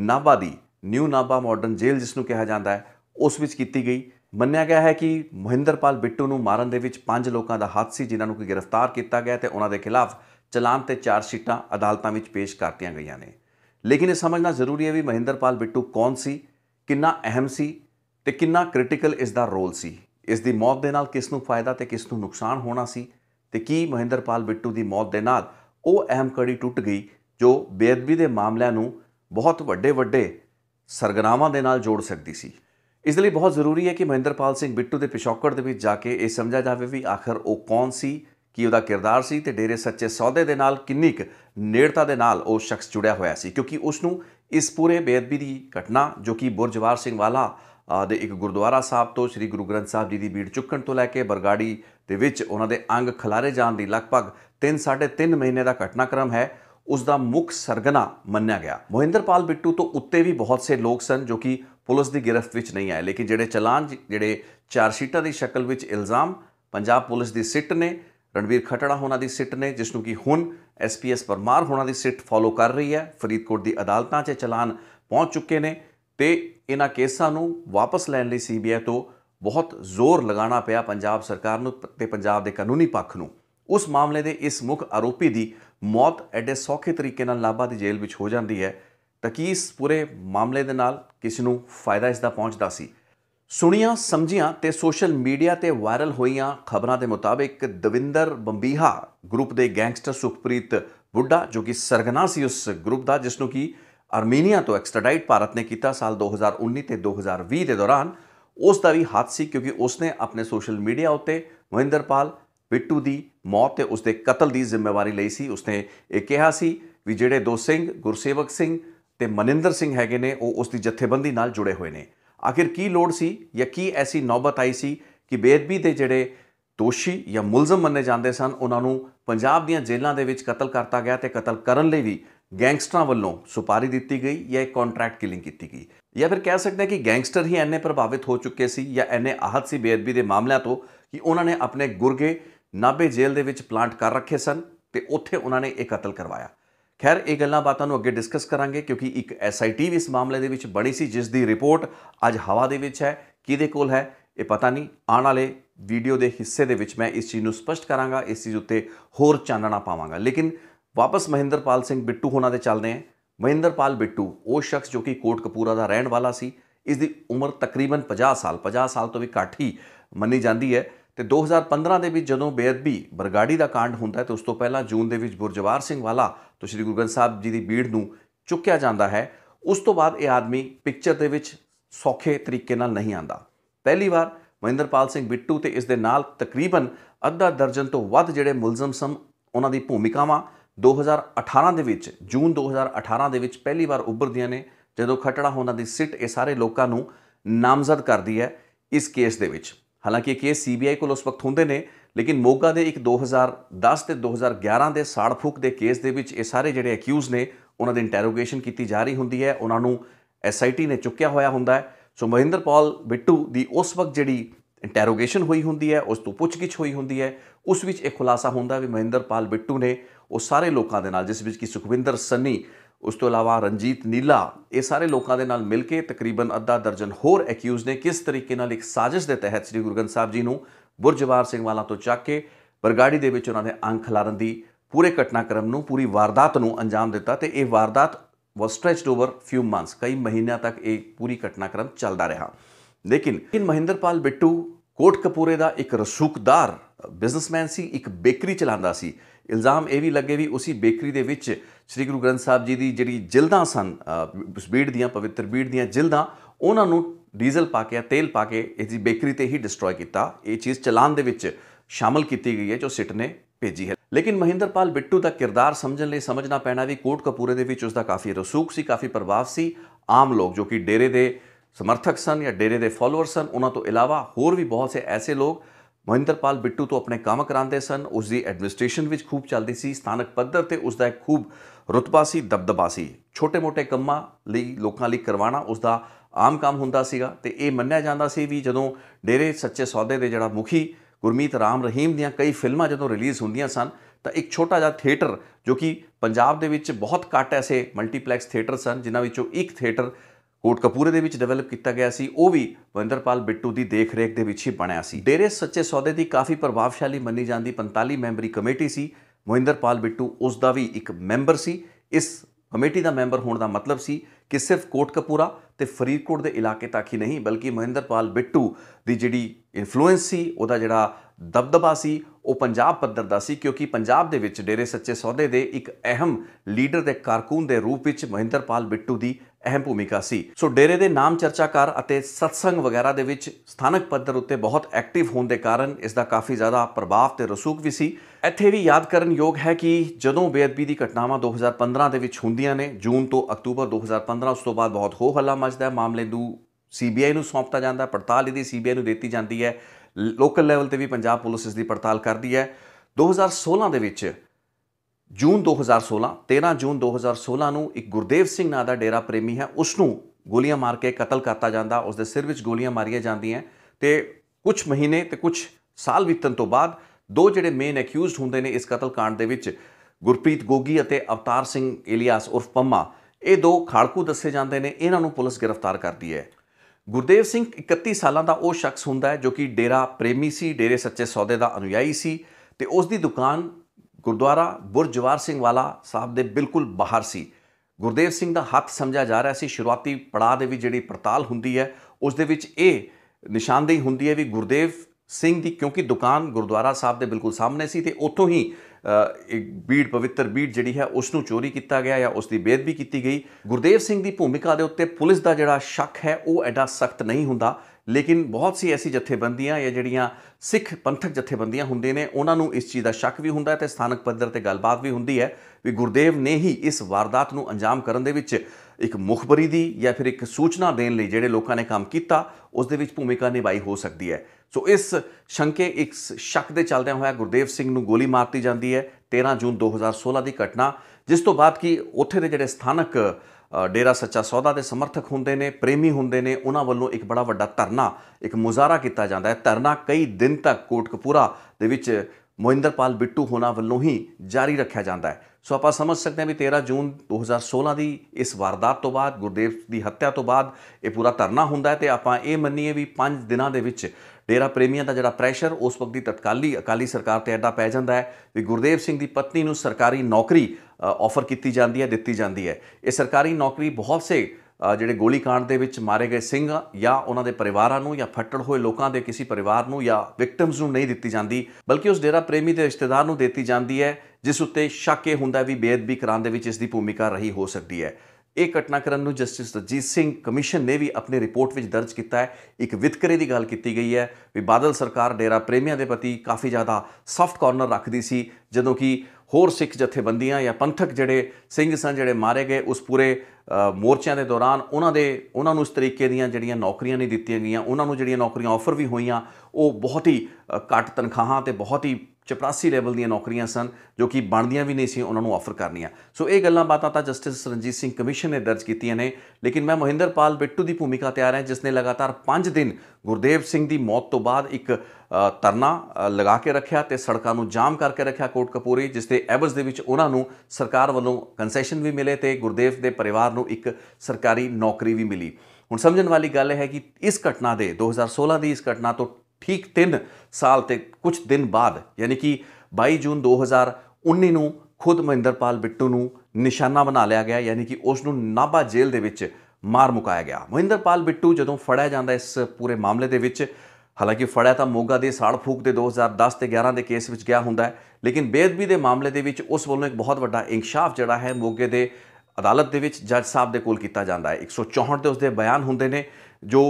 ਨਾਭਾ ਦੀ ਨਿਊ ਨਾਭਾ ਮਾਡਰਨ ਜੇਲ੍ਹ ਜਿਸ ਨੂੰ ਕਿਹਾ ਜਾਂਦਾ ਹੈ ਉਸ ਵਿੱਚ ਕੀਤੀ ਗਈ ਮੰਨਿਆ ਗਿਆ ਹੈ ਕਿ ਮਹਿੰਦਰਪਾਲ ਬਿੱਟੂ ਨੂੰ ਮਾਰਨ ਦੇ ਵਿੱਚ ਪੰਜ ਲੋਕਾਂ ਦਾ ਹੱਥ ਸੀ ਜਿਨ੍ਹਾਂ ਨੂੰ ਗ੍ਰਿਫਤਾਰ ਕੀਤਾ ਗਿਆ ਤੇ ਉਹਨਾਂ ਦੇ ਖਿਲਾਫ ਚਲਾਨ ਤੇ ਚਾਰ ਸ਼ੀਟਾਂ ਅਦਾਲਤਾਂ ਵਿੱਚ ਪੇਸ਼ ਕਰਤੀਆਂ ਗਈਆਂ ਨੇ ਲੇਕਿਨ ਇਹ ਸਮਝਣਾ ਜ਼ਰੂਰੀ ਹੈ ਵੀ ਮਹਿੰਦਰਪਾਲ ਬਿੱਟੂ ਕੌਣ ਸੀ ਕਿੰਨਾ ਅਹਿਮ ਸੀ ਤੇ ਕਿੰਨਾ ਕ੍ਰਿਟੀਕਲ ਇਸ ਦਾ ਰੋਲ ਸੀ ਇਸ ਦੀ ਮੌਤ ਦੇ ਨਾਲ ਕਿਸ ਨੂੰ ਫਾਇਦਾ ਤੇ ਕਿਸ ਨੂੰ ਨੁਕਸਾਨ ਹੋਣਾ ਸੀ ਤੇ ਕੀ ਮਹਿੰਦਰਪਾਲ ਬਿੱਟੂ ਦੀ ਮੌਤ ਦੇ ਨਾਲ ਉਹ ਅਹਿਮ ਕੜੀ ਟੁੱਟ ਗਈ ਜੋ ਬੇਅਦਬੀ ਦੇ ਮਾਮਲਿਆਂ ਨੂੰ ਬਹੁਤ ਵੱਡੇ ਵੱਡੇ ਸਰਗਰਾਵਾਂ ਦੇ ਨਾਲ ਜੋੜ ਸਕਦੀ ਸੀ ਇਸ ਲਈ ਬਹੁਤ ਜ਼ਰੂਰੀ ਹੈ ਕਿ ਮਹਿੰਦਰਪਾਲ ਸਿੰਘ ਬਿੱਟੂ ਦੇ ਪਿਸ਼ੌਕੜ ਦੇ ਵਿੱਚ ਜਾ ਕੇ ਇਹ ਸਮਝਿਆ ਜਾਵੇ ਵੀ ਆਖਰ ਉਹ ਕੌਣ ਸੀ ਕੀ ਉਹਦਾ ਕਿਰਦਾਰ ਸੀ ਤੇ ਡੇਰੇ ਸੱਚੇ ਸੌਦੇ ਦੇ ਨਾਲ ਕਿੰਨੀ ਕੁ ਨੇੜਤਾ ਦੇ ਨਾਲ ਉਹ ਸ਼ਖਸ ਜੁੜਿਆ ਹੋਇਆ ਸੀ ਕਿਉਂਕਿ ਉਸ ਨੂੰ ਇਸ ਪੂਰੇ ਬੇਅਦਬੀ ਦੀ ਘਟਨਾ ਜੋ ਕਿ ਬੁਰਜਵਾਰ ਸਿੰਘ ਵਾਲਾ ਦੇ ਇੱਕ ਗੁਰਦੁਆਰਾ ਸਾਹਿਬ ਤੋਂ ਸ੍ਰੀ ਗੁਰੂ ਗ੍ਰੰਥ ਸਾਹਿਬ ਜੀ ਦੀ ਬੀੜ ਚੁੱਕਣ ਤੋਂ ਲੈ ਕੇ ਬਰਗਾੜੀ ਦੇ ਵਿੱਚ ਉਹਨਾਂ ਦੇ ਅੰਗ ਖਲਾਰੇ ਜਾਣ ਦੀ ਲਗਭਗ 3 3.5 ਮਹੀਨੇ ਦਾ ਘਟਨਾਕ੍ਰਮ ਹੈ ਉਸ ਦਾ ਮੁੱਖ ਸਰਗਨਾ ਮੰਨਿਆ ਗਿਆ ਮੋਹਿੰਦਰਪਾਲ ਬਿੱਟੂ ਤੋਂ ਉੱਤੇ ਵੀ ਬਹੁਤ ਸੇ ਲੋਕ ਸਨ ਜੋ ਕਿ ਪੁਲਿਸ ਦੀ ਗ੍ਰਿਫਤ ਵਿੱਚ ਨਹੀਂ ਆਏ ਲੇਕਿਨ ਜਿਹੜੇ ਚਲਾਨ ਜਿਹੜੇ ਚਾਰ ਸ਼ੀਟਾਂ ਦੀ ਸ਼ਕਲ ਵਿੱਚ ਇਲਜ਼ਾਮ ਪੰਜਾਬ ਪੁਲਿਸ ਦੀ ਸਿੱਟ ਨੇ ਰਣਵੀਰ ਖਟੜਾ ਹੋਣਾ ਦੀ ਸਿੱਟ ਨੇ ਜਿਸ ਨੂੰ ਕਿ ਹੁਣ ਐਸਪੀਐਸ ਪਰਮਾਰ ਹੋਣਾ ਦੀ ਸਿੱਟ ਫਾਲੋ ਕਰ ਰਹੀ ਹੈ ਫਰੀਦਕੋਟ ਦੀ ਅਦਾਲਤਾਂ 'ਚ ਚਲਾਨ ਪਹੁੰਚ ਚੁੱਕੇ ਨੇ ਤੇ ਇਹਨਾਂ ਕੇਸਾਂ ਨੂੰ ਵਾਪਸ ਲੈਣ ਲਈ ਸੀਬੀਆਈ ਤੋਂ ਬਹੁਤ ਜ਼ੋਰ ਲਗਾਉਣਾ ਪਿਆ ਪੰਜਾਬ ਸਰਕਾਰ ਨੂੰ ਤੇ ਪੰਜਾਬ ਦੇ ਕਾਨੂੰਨੀ ਪੱਖ ਨੂੰ ਉਸ ਮਾਮਲੇ ਦੇ ਇਸ ਮੁੱਖ ਆਰੋਪੀ ਦੀ ਮੌਤ ਐਡੇ ਸੌਖੇ ਤਰੀਕੇ ਨਾਲ ਲਾਬਾ ਦੀ ਜੇਲ੍ਹ ਵਿੱਚ ਹੋ ਜਾਂਦੀ ਹੈ ਤਕੀਸ ਪੂਰੇ ਮਾਮਲੇ ਦੇ ਨਾਲ ਕਿਸ ਨੂੰ ਫਾਇਦਾ ਇਸ ਦਾ ਪਹੁੰਚਦਾ ਸੀ ਸੁਣੀਆਂ ਸਮਝੀਆਂ ਤੇ ਸੋਸ਼ਲ ਮੀਡੀਆ ਤੇ ਵਾਇਰਲ ਹੋਈਆਂ ਖਬਰਾਂ ਦੇ ਮੁਤਾਬਕ ਦਵਿੰਦਰ ਬੰਬੀਹਾ ਗਰੁੱਪ ਦੇ ਗੈਂਗਸਟਰ ਸੁਖਪ੍ਰੀਤ ਬੁੱਢਾ ਜੋ ਕਿ ਸਰਗਨਾ ਸੀ ਉਸ ਗਰੁੱਪ ਦਾ ਜਿਸ ਨੂੰ ਕਿ ਆਰਮੀਨੀਆ ਤੋਂ ਐਕਸਟ੍ਰਾਡਾਈਟ ਭਾਰਤ ਨੇ ਕੀਤਾ ਸਾਲ 2019 ਤੇ 2020 ਦੇ ਦੌਰਾਨ ਉਸ ਦਾ ਵੀ ਹੱਥ ਸੀ ਕਿਉਂਕਿ ਉਸ ਨੇ ਆਪਣੇ ਸੋਸ਼ਲ ਮੀਡੀਆ ਉੱਤੇ ਮਹਿੰਦਰਪਾਲ ਬਿੱਟੂ ਦੀ ਮੌਤ ਤੇ ਉਸ ਦੇ ਕਤਲ ਦੀ ਜ਼ਿੰਮੇਵਾਰੀ ਲਈ ਸੀ ਉਸ ਨੇ ਇਹ ਕਿਹਾ ਸੀ ਵੀ ਜਿਹੜੇ ਦੋ ਸਿੰਘ ਗੁਰਸੇਵਕ ਸਿੰਘ ਤੇ ਮਨਿੰਦਰ ਸਿੰਘ ਹੈਗੇ ਨੇ ਉਹ ਉਸ ਦੀ ਜਥੇਬੰਦੀ ਨਾਲ ਜੁੜੇ ਹੋਏ ਨੇ ਆਖਿਰ ਕੀ ਲੋੜ ਸੀ ਜਾਂ ਕੀ ਐਸੀ ਨੌਬਤ ਆਈ ਸੀ ਕਿ ਬੇਅਦਬੀ ਦੇ ਜਿਹੜੇ ਦੋਸ਼ੀ ਜਾਂ ਮੁਲਜ਼ਮ ਮੰਨੇ ਜਾਂਦੇ ਸਨ ਉਹਨਾਂ ਨੂੰ ਪੰਜਾਬ ਦੀਆਂ ਜੇਲ੍ਹਾਂ ਦੇ ਵਿੱਚ ਕਤਲ ਕਰਤਾ ਗਿਆ ਤੇ ਕਤਲ ਕਰਨ ਲਈ ਵੀ ਗੈਂਗਸਟਰਾਂ ਵੱਲੋਂ ਸੁਪਾਰੀ ਦਿੱਤੀ ਗਈ ਜਾਂ ਇੱਕ ਕੰਟਰੈਕਟ ਕਿਲਿੰਗ ਕੀਤੀ ਗਈ ਜਾਂ ਫਿਰ ਕਹਿ ਸਕਦੇ ਕਿ ਗੈਂਗਸਟਰ ਹੀ ਐਨੇ ਪ੍ਰਭਾਵਿਤ ਹੋ ਚੁੱਕੇ ਸੀ ਜਾਂ ਐਨੇ ਆਹਤ ਸੀ ਬੇਅਦਬੀ ਦੇ ਮਾਮਲਿਆਂ ਤੋਂ ਕਿ ਉਹਨਾਂ ਨੇ ਆਪਣੇ ਗੁਰਗੇ ਨਾਬੇ ਜੇਲ੍ਹ ਦੇ ਵਿੱਚ ਪਲਾਂਟ ਕਰ ਰੱਖੇ ਸਨ ਤੇ ਉੱਥੇ ਉਹਨਾਂ ਨੇ ਇਹ ਕਤਲ ਕਰਵਾਇਆ ਖੈਰ ਇਹ ਗੱਲਾਂ ਬਾਤਾਂ ਨੂੰ ਅੱਗੇ ਡਿਸਕਸ ਕਰਾਂਗੇ ਕਿਉਂਕਿ ਇੱਕ ਐਸਆਈਟੀ ਵੀ ਇਸ ਮਾਮਲੇ ਦੇ ਵਿੱਚ ਬਣੀ ਸੀ ਜਿਸ ਦੀ ਰਿਪੋਰਟ ਅੱਜ ਹਵਾ ਦੇ ਵਿੱਚ ਹੈ ਕਿਹਦੇ ਕੋਲ ਹੈ ਇਹ ਪਤਾ ਨਹੀਂ ਆਉਣ ਵਾਲੇ ਵੀਡੀਓ ਦੇ ਹਿੱਸੇ ਦੇ ਵਿੱਚ ਮੈਂ ਇਸ ਚੀਜ਼ ਨੂੰ ਸਪਸ਼ਟ ਕਰਾਂਗਾ ਇਸ ਚੀਜ਼ ਉੱਤੇ ਹੋਰ ਚਾਨਣਾ ਪਾਵਾਂਗਾ ਲੇਕਿਨ ਵਾਪਸ ਮਹਿੰਦਰਪਾਲ ਸਿੰਘ ਬਿੱਟੂ ਹੋਣਾ ਦੇ ਚੱਲਦੇ ਆਂ ਮਹਿੰਦਰਪਾਲ ਬਿੱਟੂ ਉਹ ਸ਼ਖਸ ਜੋ ਕਿ ਕੋਟ ਕਪੂਰਾ ਦਾ ਰਹਿਣ ਵਾਲਾ ਸੀ ਇਸ ਦੀ ਉਮਰ ਤਕਰੀਬਨ 50 ਸਾਲ 50 ਸਾਲ ਤੋਂ ਵੀ ਘੱਟ ਹੀ ਮੰਨੀ ਜਾਂਦੀ ਹੈ ਤੇ 2015 ਦੇ ਵਿੱਚ ਜਦੋਂ ਬੇਅਦਬੀ ਬਰਗਾੜੀ ਦਾ ਕਾਂਡ ਹੁੰਦਾ ਹੈ ਤੇ ਉਸ ਤੋਂ ਪਹਿਲਾਂ ਜੂਨ ਦੇ ਵਿੱਚ ਬੁਰਜਵਾਰ ਸਿੰਘ ਵਾਲਾ ਤੋਂ ਸ੍ਰੀ ਗੁਰੂ ਸਾਹਿਬ ਜੀ ਦੀ ਬੀੜ ਨੂੰ ਚੁੱਕਿਆ ਜਾਂਦਾ ਹੈ ਉਸ ਤੋਂ ਬਾਅਦ ਇਹ ਆਦਮੀ ਪਿਕਚਰ ਦੇ ਵਿੱਚ ਸੌਖੇ ਤਰੀਕੇ ਨਾਲ ਨਹੀਂ ਆਂਦਾ ਪਹਿਲੀ ਵਾਰ ਮਹਿੰਦਰਪਾਲ ਸਿੰਘ ਬਿੱਟੂ ਤੇ ਇਸ ਦੇ ਨਾਲ ਤਕਰੀਬਨ ਅੱਧਾ ਦਰਜਨ ਤੋਂ ਵੱਧ ਜਿਹੜੇ ਮੁਲਜ਼ਮ ਸਨ ਉਹਨਾਂ ਦੀ ਭੂਮਿਕਾਵਾਂ 2018 ਦੇ ਵਿੱਚ ਜੂਨ 2018 ਦੇ ਵਿੱਚ ਪਹਿਲੀ ਵਾਰ ਉੱਭਰਦੀਆਂ ਨੇ ਜਦੋਂ ਖਟੜਾ ਹੋਂਦਾਂ ਦੀ ਸਿੱਟ ਇਹ ਸਾਰੇ ਲੋਕਾਂ ਨੂੰ ਨਾਮਜ਼ਦ ਕਰਦੀ ਹੈ ਇਸ ਕੇਸ ਦੇ ਵਿੱਚ ਹਾਲਾਂਕਿ ਕੇਸ ਸੀਬੀਆਈ ਕੋਲ ਉਸ ਵਕਤ ਹੁੰਦੇ ਨੇ ਲੇਕਿਨ ਮੋਗਾ ਦੇ ਇੱਕ 2010 ਤੇ 2011 ਦੇ ਸਾੜਫੂਕ ਦੇ ਕੇਸ ਦੇ ਵਿੱਚ ਇਹ ਸਾਰੇ ਜਿਹੜੇ ਅਕਿਊਜ਼ ਨੇ ਉਹਨਾਂ ਦੀ ਇੰਟਰੋਗੇਸ਼ਨ ਕੀਤੀ ਜਾ ਰਹੀ ਹੁੰਦੀ ਹੈ ਉਹਨਾਂ ਨੂੰ ਐਸਆਈਟੀ ਨੇ ਚੁੱਕਿਆ ਹੋਇਆ ਹੁੰਦਾ ਹੈ ਸੋ ਮਹਿੰਦਰ ਪਾਲ ਬਿੱਟੂ ਦੀ ਉਸ ਵਕਤ ਜਿਹੜੀ ਇੰਟਰੋਗੇਸ਼ਨ ਹੋਈ ਹੁੰਦੀ ਹੈ ਉਸ ਤੋਂ ਪੁੱਛਗਿੱਛ ਹੋਈ ਹੁੰਦੀ ਹੈ ਉਸ ਵਿੱਚ ਇਹ ਖੁਲਾਸਾ ਹੁੰਦਾ ਵੀ ਮਹਿੰਦਰ ਪਾਲ ਬਿੱਟੂ ਨੇ ਉਹ ਸਾਰੇ ਲੋਕਾਂ ਦੇ ਨਾਲ ਜਿਸ ਵਿੱਚ ਕਿ ਸੁਖਵਿੰਦਰ ਸੰਨੀ ਉਸ ਤੋਂ ਇਲਾਵਾ ਰਣਜੀਤ ਨੀਲਾ ਇਹ ਸਾਰੇ ਲੋਕਾਂ ਦੇ ਨਾਲ ਮਿਲ ਕੇ ਤਕਰੀਬਨ ਅੱਧਾ ਦਰਜਨ ਹੋਰ ਐਕਿਊਜ਼ ਨੇ ਕਿਸ ਤਰੀਕੇ ਨਾਲ ਇੱਕ ਸਾਜ਼ਿਸ਼ ਦੇ ਤਹਿਤ ਸ੍ਰੀ ਗੁਰਗਨ ਸਾਹਿਬ ਜੀ ਨੂੰ ਬੁਰਜਵਾਰ ਸਿੰਘ ਵਾਲਾ ਤੋਂ ਚੱਕ ਕੇ ਬਰਗਾੜੀ ਦੇ ਵਿੱਚ ਉਹਨਾਂ ਨੇ ਅੰਖ ਲਾਰਨ ਦੀ ਪੂਰੇ ਘਟਨਾਕ੍ਰਮ ਨੂੰ ਪੂਰੀ ਵਾਰਦਾਤ ਨੂੰ ਅੰਜਾਮ ਦਿੱਤਾ ਤੇ ਇਹ ਵਾਰਦਾਤ ਵਾਸ ਸਟ੍ਰੈਚਡ ਓਵਰ ਫਿਊ ਮੰਥਸ ਕਈ ਮਹੀਨਿਆਂ ਤੱਕ ਇਹ ਪੂਰੀ ਘਟਨਾਕ੍ਰਮ ਚੱਲਦਾ ਰਿਹਾ ਲੇਕਿਨ ਇਨ ਮਹਿੰਦਰਪਾਲ ਬਿੱਟੂ ਕੋਟਕਪੂਰੇ ਦਾ ਇੱਕ ਰਸੂਖਦਾਰ ਬਿਜ਼ਨਸਮੈਨ ਸੀ ਇੱਕ ਬੇਕਰੀ ਚਲਾਉਂਦਾ ਸੀ ਇਲਜ਼ਾਮ ਇਹ ਵੀ ਲੱਗੇ ਵੀ ਉਸੇ ਬੇਕਰੀ ਦੇ ਵਿੱਚ ਸ੍ਰੀ ਗੁਰੂ ਗ੍ਰੰਥ ਸਾਹਿਬ ਜੀ ਦੀ ਜਿਹੜੀ ਜਿਲਦਾਂ ਸਨ ਉਸ ਬੀੜ ਦੀਆਂ ਪਵਿੱਤਰ ਬੀੜ ਦੀਆਂ ਜਿਲਦਾਂ ਉਹਨਾਂ ਨੂੰ ਡੀਜ਼ਲ ਪਾ ਕੇ ਤੇਲ ਪਾ ਕੇ ਇਸੀ ਬੇਕਰੀ ਤੇ ਹੀ ਡਿਸਟਰੋਏ ਕੀਤਾ ਇਹ ਚੀਜ਼ ਚਲਾਨ ਦੇ ਵਿੱਚ ਸ਼ਾਮਲ ਕੀਤੀ ਗਈ ਹੈ ਜੋ ਸਿਟ ਨੇ ਭੇਜੀ ਹੈ ਲੇਕਿਨ ਮਹਿੰਦਰਪਾਲ ਬਿੱਟੂ ਦਾ ਕਿਰਦਾਰ ਸਮਝਣ ਲਈ ਸਮਝਣਾ ਪੈਣਾ ਵੀ ਕੋਟ ਕਪੂਰੇ ਦੇ ਵਿੱਚ ਉਸ ਦਾ ਕਾਫੀ ਰਸੂਖ ਸੀ ਕਾਫੀ ਪ੍ਰਭਾਵ ਸੀ ਆਮ ਲੋਕ ਜੋ ਕਿ ਡੇਰੇ ਦੇ ਸਮਰਥਕ ਸਨ ਜਾਂ ਡੇਰੇ ਦੇ ਫਾਲੋਅਰ ਸਨ ਉਹਨਾਂ ਤੋਂ ਇਲਾਵਾ ਹੋਰ ਵੀ ਬਹੁਤ ਸੇ ਐਸੇ ਲੋਕ ਮਹਿੰਦਰਪਾਲ ਬਿੱਟੂ ਤੋਂ ਆਪਣੇ ਕੰਮ ਕਰਾਉਂਦੇ ਸਨ ਉਸ ਦੀ ਐਡਮਿਨਿਸਟ੍ਰੇਸ਼ਨ ਵਿੱਚ ਖੂਬ ਚੱਲਦੀ ਸੀ ਸਥਾਨਕ ਪੱਧਰ ਤੇ ਉਸ ਦਾ ਇੱਕ ਖੂਬ ਰਤਬਾ ਸੀ ਦਬਦਬਾ ਸੀ ਛੋਟੇ-ਮੋਟੇ ਕੰਮਾਂ ਲਈ ਲੋਕਾਂ ਲਈ ਕਰਵਾਣਾ ਉਸ ਦਾ ਆਮ ਕੰਮ ਹੁੰਦਾ ਸੀਗਾ ਤੇ ਇਹ ਮੰਨਿਆ ਜਾਂਦਾ ਸੀ ਵੀ ਜਦੋਂ ਡੇਰੇ ਸੱਚੇ ਸੌਦੇ ਦੇ ਜਿਹੜਾ ਮੁਖੀ ਗੁਰਮੀਤ ਰਾਮ ਰਹੀਮ ਦੀਆਂ ਕਈ ਫਿਲਮਾਂ ਜਦੋਂ ਰਿਲੀਜ਼ ਹੁੰਦੀਆਂ ਸਨ ਤਾਂ ਇੱਕ ਛੋਟਾ ਜਿਹਾ ਥੀਏਟਰ ਜੋ ਕਿ ਪੰਜਾਬ ਦੇ ਵਿੱਚ ਬਹੁਤ ਘੱਟ ਐਸੇ ਮਲਟੀਪਲੈਕਸ ਥੀਏਟਰ ਸਨ ਜਿਨ੍ਹਾਂ ਵਿੱਚੋਂ ਇੱਕ ਥੀਏਟਰ ਕੋਟਕਪੂਰੇ ਦੇ ਵਿੱਚ ਡਿਵੈਲਪ ਕੀਤਾ ਗਿਆ ਸੀ ਉਹ ਵੀ ਵਿੰਦਰਪਾਲ ਬਿੱਟੂ ਦੀ ਦੇਖਰੇਖ ਦੇ ਵਿੱਚ ਹੀ ਬਣਿਆ ਸੀ ਡੇਰੇ ਸੱਚੇ ਸੌਦੇ ਦੀ ਕਾਫੀ ਪ੍ਰਭਾਵਸ਼ਾਲੀ ਮੰਨੀ ਜਾਂਦੀ 45 ਮੈਂਬਰੀ ਕਮੇਟੀ ਸੀ ਮੋਹਿੰਦਰਪਾਲ ਬਿੱਟੂ ਉਸ ਦਾ ਵੀ ਇੱਕ ਮੈਂਬਰ ਸੀ ਇਸ ਕਮੇਟੀ ਦਾ ਮੈਂਬਰ ਹੋਣ ਦਾ ਮਤਲਬ ਸੀ ਕਿ ਸਿਰਫ ਕੋਟਕਪੂਰਾ ਤੇ ਫਰੀਦਕੋਟ ਦੇ ਇਲਾਕੇ ਤੱਕ ਹੀ ਨਹੀਂ ਬਲਕਿ ਮਹਿੰਦਰਪਾਲ ਬਿੱਟੂ ਦੀ ਜਿਹੜੀ ਇਨਫਲੂਐਂਸ ਸੀ ਉਹਦਾ ਜਿਹੜਾ ਦਬਦਬਾ ਸੀ ਉਹ ਪੰਜਾਬ ਪੱਧਰ ਦਾ ਸੀ ਕਿਉਂਕਿ ਪੰਜਾਬ ਦੇ ਵਿੱਚ ਡੇਰੇ ਸੱਚੇ ਸੌਦੇ ਦੇ ਇੱਕ ਅਹਿਮ ਲੀਡਰ ਤੇ ਕਾਰਕੂਨ ਦੇ ਰੂਪ ਵਿੱਚ ਮਹਿੰਦਰਪਾਲ ਬਿੱਟੂ ਦੀ ਅਹਿਮ ਭੂਮਿਕਾ ਸੀ ਸੋ ਡੇਰੇ ਦੇ ਨਾਮ ਚਰਚਾਕਾਰ ਅਤੇ ਸਤਸੰਗ ਵਗੈਰਾ ਦੇ ਵਿੱਚ ਸਥਾਨਕ ਪੱਧਰ ਉੱਤੇ ਬਹੁਤ ਐਕਟਿਵ ਹੋਣ ਦੇ ਕਾਰਨ ਇਸ ਦਾ ਕਾਫੀ ਜ਼ਿਆਦਾ ਪ੍ਰਭਾਵ ਤੇ ਰਸੂਖ ਵੀ ਸੀ ਇੱਥੇ ਵੀ ਯਾਦ ਕਰਨ ਯੋਗ ਹੈ ਕਿ ਜਦੋਂ ਬੇਅਦਬੀ ਦੀ ਘਟਨਾਵਾਂ 2015 ਦੇ ਵਿੱਚ ਹੁੰਦੀਆਂ ਨੇ ਜੂਨ ਤੋਂ ਅਕਤੂਬਰ 2015 ਉਸ ਤੋਂ ਬਾਅਦ ਬਹੁਤ ਹੋ ਹੱਲਾ ਮਚਦਾ ਹੈ ਮਾਮਲੇ ਨੂੰ ਸੀਬੀਆਈ ਨੂੰ ਸੌਂਪਤਾ ਜਾਂਦਾ ਹੈ ਪੜਤਾਲ ਇਹਦੀ ਸੀਬੀਆਈ ਨੂੰ ਦਿੱਤੀ ਜਾਂਦੀ ਹੈ ਲੋਕਲ ਲੈਵਲ ਤੇ ਵੀ ਪੰਜਾਬ ਪੁਲਿਸ ਇਸ ਦੀ ਪੜਤਾਲ ਕਰਦੀ ਹੈ 2016 ਦੇ ਵਿੱਚ ਜੂਨ 2016 13 ਜੂਨ 2016 ਨੂੰ ਇੱਕ ਗੁਰਦੇਵ ਸਿੰਘ ਨਾਂ ਦਾ ਡੇਰਾ ਪ੍ਰੇਮੀ ਹੈ ਉਸ ਨੂੰ ਗੋਲੀਆਂ ਮਾਰ ਕੇ ਕਤਲ ਕਰਤਾ ਜਾਂਦਾ ਉਸ ਦੇ ਸਿਰ ਵਿੱਚ ਗੋਲੀਆਂ ਮਾਰੀਆਂ ਜਾਂਦੀਆਂ ਤੇ ਕੁਝ ਮਹੀਨੇ ਤੇ ਕੁਝ ਸਾਲ ਬੀਤਣ ਤੋਂ ਬਾਅਦ ਦੋ ਜਿਹੜੇ ਮੇਨ ਐਕਿਊਜ਼ਡ ਹੁੰਦੇ ਨੇ ਇਸ ਕਤਲ ਕਾਂਡ ਦੇ ਵਿੱਚ ਗੁਰਪ੍ਰੀਤ ਗੋਗੀ ਅਤੇ ਅਵਤਾਰ ਸਿੰਘ ਏਲੀਆਸ ਉਰਫ ਪੰਮਾ ਇਹ ਦੋ ਖਾਲਕੂ ਦੱਸੇ ਜਾਂਦੇ ਨੇ ਇਹਨਾਂ ਨੂੰ ਪੁਲਿਸ ਗ੍ਰਿਫਤਾਰ ਕਰਦੀ ਹੈ ਗੁਰਦੇਵ ਸਿੰਘ 31 ਸਾਲਾਂ ਦਾ ਉਹ ਸ਼ਖਸ ਹੁੰਦਾ ਹੈ ਜੋ ਕਿ ਡੇਰਾ ਪ੍ਰੇਮੀ ਸੀ ਡੇਰੇ ਸੱਚੇ ਸੌਦੇ ਦਾ ਅਨੁਯਾਈ ਸੀ ਤੇ ਉਸ ਦੀ ਦੁਕਾਨ ਗੁਰਦੁਆਰਾ ਬੁਰਜਵਾਰ ਸਿੰਘ ਵਾਲਾ ਸਾਹਿਬ ਦੇ ਬਿਲਕੁਲ ਬਾਹਰ ਸੀ ਗੁਰਦੇਵ ਸਿੰਘ ਦਾ ਹੱਥ ਸਮਝਿਆ ਜਾ ਰਿਹਾ ਸੀ ਸ਼ੁਰੂਆਤੀ ਪੜਾਅ ਦੇ ਵਿੱਚ ਜਿਹੜੀ ਪੜਤਾਲ ਹੁੰਦੀ ਹੈ ਉਸ ਦੇ ਵਿੱਚ ਇਹ ਨਿਸ਼ਾਨਦੇਹੀ ਹੁੰਦੀ ਹੈ ਵੀ ਗੁਰਦੇਵ ਸਿੰਘ ਦੀ ਕਿਉਂਕਿ ਦੁਕਾਨ ਗੁਰਦੁਆਰਾ ਸਾਹਿਬ ਦੇ ਬਿਲਕੁਲ ਸਾਹਮਣੇ ਸੀ ਤੇ ਉੱਥੋਂ ਹੀ ਇੱਕ ਬੀੜ ਪਵਿੱਤਰ ਬੀੜ ਜਿਹੜੀ ਹੈ ਉਸ ਨੂੰ ਚੋਰੀ ਕੀਤਾ ਗਿਆ ਜਾਂ ਉਸ ਦੀ ਬੇਦਬੀ ਕੀਤੀ ਗਈ ਗੁਰਦੇਵ ਸਿੰਘ ਦੀ ਭੂਮਿਕਾ ਦੇ ਉੱਤੇ ਪੁਲਿਸ ਦਾ ਜਿਹੜਾ ਸ਼ੱਕ ਹੈ ਉਹ ਐਡਾ ਸਖਤ ਨਹੀਂ ਹੁੰਦਾ ਲੇਕਿਨ ਬਹੁਤ ਸੀ ਐਸੀ ਜਥੇਬੰਦੀਆਂ ਜਾਂ ਜਿਹੜੀਆਂ ਸਿੱਖ ਪੰਥਕ ਜਥੇਬੰਦੀਆਂ ਹੁੰਦੇ ਨੇ ਉਹਨਾਂ ਨੂੰ ਇਸ ਚੀਜ਼ ਦਾ ਸ਼ੱਕ ਵੀ ਹੁੰਦਾ ਤੇ ਸਥਾਨਕ ਪੱਧਰ ਤੇ ਗੱਲਬਾਤ ਵੀ ਹੁੰਦੀ ਹੈ ਵੀ ਗੁਰਦੇਵ ਨੇ ਹੀ ਇਸ ਵਾਰਦਾਤ ਨੂੰ ਅੰਜਾਮ ਕਰਨ ਦੇ ਵਿੱਚ ਇੱਕ ਮੁਖਬਰੀ ਦੀ ਜਾਂ ਫਿਰ ਇੱਕ ਸੂਚਨਾ ਦੇਣ ਲਈ ਜਿਹੜੇ ਲੋਕਾਂ ਨੇ ਕੰਮ ਕੀਤਾ ਉਸ ਦੇ ਵਿੱਚ ਭੂਮਿਕਾ ਨਿਭਾਈ ਹੋ ਸਕਦੀ ਹੈ ਸੋ ਇਸ ਸ਼ੰਕੇ ਇੱਕ ਸ਼ੱਕ ਦੇ ਚੱਲਦਿਆਂ ਹੋਇਆ ਗੁਰਦੇਵ ਸਿੰਘ ਨੂੰ ਗੋਲੀ ਮਾਰਤੀ ਜਾਂਦੀ ਹੈ 13 ਜੂਨ 2016 ਦੀ ਘਟਨਾ ਜਿਸ ਤੋਂ ਬਾਅਦ ਕੀ ਉੱਥੇ ਦੇ ਜਿਹੜੇ ਸਥਾਨਕ ਡੇਰਾ ਸੱਚਾ ਸੌਦਾ ਦੇ ਸਮਰਥਕ ਹੁੰਦੇ ਨੇ ਪ੍ਰੇਮੀ ਹੁੰਦੇ ਨੇ ਉਹਨਾਂ ਵੱਲੋਂ ਇੱਕ ਬੜਾ ਵੱਡਾ ਧਰਨਾ ਇੱਕ ਮੁਜ਼ਾਰਾ ਕੀਤਾ ਜਾਂਦਾ ਹੈ ਧਰਨਾ ਕਈ ਦਿਨ ਤੱਕ ਕੋਟਕਪੂਰਾ ਦੇ ਵਿੱਚ ਮੋਹਿੰਦਰਪਾਲ ਬਿੱਟੂ ਹੋਣਾ ਵੱਲੋਂ ਹੀ ਜਾਰੀ ਰੱਖਿਆ ਜਾਂਦਾ ਹੈ ਸੋ ਆਪਾਂ ਸਮਝ ਸਕਦੇ ਹਾਂ ਵੀ 13 ਜੂਨ 2016 ਦੀ ਇਸ ਵਾਰਦਾਤ ਤੋਂ ਬਾਅਦ ਗੁਰਦੇਵ ਦੀ ਹੱਤਿਆ ਤੋਂ ਬਾਅਦ ਇਹ ਪੂਰਾ ਧਰਨਾ ਹੁੰਦਾ ਹੈ ਤੇ ਆਪਾਂ ਇਹ ਮੰਨੀਏ ਵੀ 5 ਦਿਨਾਂ ਦੇ ਵਿੱਚ ਡੇਰਾ ਪ੍ਰੇਮੀਆਂ ਦਾ ਜਿਹੜਾ ਪ੍ਰੈਸ਼ਰ ਉਸ ਵਕਤ ਦੀ ਤਤਕਾਲੀ ਅਕਾਲੀ ਸਰਕਾਰ ਤੇ ਐਡਾ ਪੈ ਜਾਂਦਾ ਹੈ ਵੀ ਗੁਰਦੇਵ ਸਿੰਘ ਦੀ ਪਤਨੀ ਨੂੰ ਸਰਕਾਰੀ ਨੌਕਰੀ ਆਫਰ ਕੀਤੀ ਜਾਂਦੀ ਹੈ ਦਿੱਤੀ ਜਾਂਦੀ ਹੈ ਇਹ ਸਰਕਾਰੀ ਨੌਕਰੀ ਬਹੁਤ ਸੇ ਜਿਹੜੇ ਗੋਲੀकांड ਦੇ ਵਿੱਚ ਮਾਰੇ ਗਏ ਸਿੰਘ ਜਾਂ ਉਹਨਾਂ ਦੇ ਪਰਿਵਾਰਾਂ ਨੂੰ ਜਾਂ ਫੱਟੜ ਹੋਏ ਲੋਕਾਂ ਦੇ ਕਿਸੇ ਪਰਿਵਾਰ ਨੂੰ ਜਾਂ ਵਿਕਟਮਸ ਨੂੰ ਨਹੀਂ ਦਿੱਤੀ ਜਾਂਦੀ ਬਲਕਿ ਉਸ ਡੇਰਾ ਪ੍ਰੇਮੀ ਦੇ ਰਿਸ਼ਤੇਦਾਰ ਨੂੰ ਦਿੱਤੀ ਜਾਂਦੀ ਹੈ ਜਿਸ ਉੱਤੇ ਸ਼ੱਕ ਇਹ ਹੁੰਦਾ ਵੀ ਬੇਅਦਬੀ ਕਰਾਂ ਦੇ ਵਿੱਚ ਇਸ ਦੀ ਭੂਮਿਕਾ ਰਹੀ ਹੋ ਸਕਦੀ ਹੈ ਇਹ ਘਟਨਾਕ੍ਰਮ ਨੂੰ ਜਸਟਿਸ ਰਜੀਤ ਸਿੰਘ ਕਮਿਸ਼ਨ ਨੇ ਵੀ ਆਪਣੀ ਰਿਪੋਰਟ ਵਿੱਚ ਦਰਜ ਕੀਤਾ ਹੈ ਇੱਕ ਵਿਤਕਰੇ ਦੀ ਗੱਲ ਕੀਤੀ ਗਈ ਹੈ ਵੀ ਬਾਦਲ ਸਰਕਾਰ ਡੇਰਾ ਪ੍ਰੇਮੀਆਂ ਦੇ ਪ੍ਰਤੀ ਕਾਫੀ ਜ਼ਿਆਦਾ ਸੌਫਟ ਕਾਰਨਰ ਰੱਖਦੀ ਸੀ ਜਦੋਂ ਕਿ ਹੋਰ ਸਿੱਖ ਜਥੇਬੰਦੀਆਂ ਜਾਂ ਪੰਥਕ ਜਿਹੜੇ ਸਿੰਘ ਸਨ ਜਿਹੜੇ ਮਾਰੇ ਗਏ ਉਸ ਪੂਰੇ ਮੋਰਚਿਆਂ ਦੇ ਦੌਰਾਨ ਉਹਨਾਂ ਦੇ ਉਹਨਾਂ ਨੂੰ ਇਸ ਤਰੀਕੇ ਦੀਆਂ ਜਿਹੜੀਆਂ ਨੌਕਰੀਆਂ ਨਹੀਂ ਦਿੱਤੀਆਂ ਗਈਆਂ ਉਹਨਾਂ ਨੂੰ ਜਿਹੜੀਆਂ ਨੌਕਰੀਆਂ ਆਫਰ ਵੀ ਹੋਈਆਂ ਉਹ ਬਹੁਤ ਹੀ ਘੱਟ ਤਨਖਾਹਾਂ ਤੇ ਬਹੁਤ ਹੀ ਚਪਰਾਸੀ ਲੈਵਲ ਦੀਆਂ ਨੌਕਰੀਆਂ ਸਨ ਜੋ ਕਿ ਬਣਦੀਆਂ ਵੀ ਨਹੀਂ ਸੀ ਉਹਨਾਂ ਨੂੰ ਆਫਰ ਕਰਨੀਆਂ ਸੋ ਇਹ ਗੱਲਾਂ ਬਾਤਾਂ ਤਾਂ ਜਸਟਿਸ ਰਣਜੀਤ ਸਿੰਘ ਕਮਿਸ਼ਨ ਨੇ ਦਰਜ ਕੀਤੀਆਂ ਨੇ ਲੇਕਿਨ ਮੈਂ ਮਹਿੰਦਰਪਾਲ ਬਿੱਟੂ ਦੀ ਭੂਮਿਕਾ ਤਿਆਰ ਹੈ ਜਿਸ ਨੇ ਲਗਾਤਾਰ 5 ਦਿਨ ਗੁਰਦੇਵ ਸਿੰਘ ਦੀ ਮੌਤ ਤੋਂ ਬਾਅਦ ਇੱਕ ਤਰਨਾ ਲਗਾ ਕੇ ਰੱਖਿਆ ਤੇ ਸੜਕਾਂ ਨੂੰ ਜਾਮ ਕਰਕੇ ਰੱਖਿਆ ਕੋਟ ਕਪੂਰੀ ਜਿਸ ਦੇ ਐਵਜ਼ ਦੇ ਵਿੱਚ ਉਹਨਾਂ ਨੂੰ ਸਰਕਾਰ ਵੱਲੋਂ ਕਨਸੈਸ਼ਨ ਵੀ ਮਿਲੇ ਤੇ ਗੁਰਦੇਵ ਦੇ ਪਰਿਵਾਰ ਨੂੰ ਇੱਕ ਸਰਕਾਰੀ ਨੌਕਰੀ ਵੀ ਮਿਲੀ ਹੁਣ ਸਮਝਣ ਵਾਲੀ ਗੱਲ ਹੈ ਕਿ ਇਸ ਘਟਨਾ ਦੇ 2016 ਦੀ ਇਸ ਘਟਨਾ ਤੋਂ ਠੀਕ 3 ਸਾਲ ਤੇ ਕੁਝ ਦਿਨ ਬਾਅਦ ਯਾਨੀ ਕਿ 22 ਜੂਨ 2019 ਨੂੰ ਖੁਦ ਮਹਿੰਦਰਪਾਲ ਬਿੱਟੂ ਨੂੰ ਨਿਸ਼ਾਨਾ ਬਣਾ ਲਿਆ ਗਿਆ ਯਾਨੀ ਕਿ ਉਸ ਨੂੰ ਨਾਬਾ ਜੇਲ੍ਹ ਦੇ ਵਿੱਚ ਮਾਰ ਮੁਕਾਇਆ ਗਿਆ ਮਹਿੰਦਰਪਾਲ ਬਿੱਟੂ ਜਦੋਂ ਫੜਿਆ ਜਾਂਦਾ ਇਸ ਪੂਰੇ ਮਾਮਲੇ ਦੇ ਵਿੱਚ ਹਾਲਾਂਕਿ ਫੜਿਆ ਤਾਂ ਮੋਗਾ ਦੇ ਸਾੜ ਫੂਕ ਦੇ 2010 ਤੇ 11 ਦੇ ਕੇਸ ਵਿੱਚ ਗਿਆ ਹੁੰਦਾ ਹੈ ਲੇਕਿਨ ਬੇਦਬੀ ਦੇ ਮਾਮਲੇ ਦੇ ਵਿੱਚ ਉਸ ਵੱਲੋਂ ਇੱਕ ਬਹੁਤ ਵੱਡਾ ਇਨਕਸ਼ਾਫ ਜਿਹੜਾ ਹੈ ਮੋਗੇ ਦੇ ਅਦਾਲਤ ਦੇ ਵਿੱਚ ਜੱਜ ਸਾਹਿਬ ਦੇ ਕੋਲ ਕੀਤਾ ਜਾਂਦਾ ਹੈ 164 ਦੇ ਉਸਦੇ ਬਿਆਨ ਹੁੰਦੇ ਨੇ ਜੋ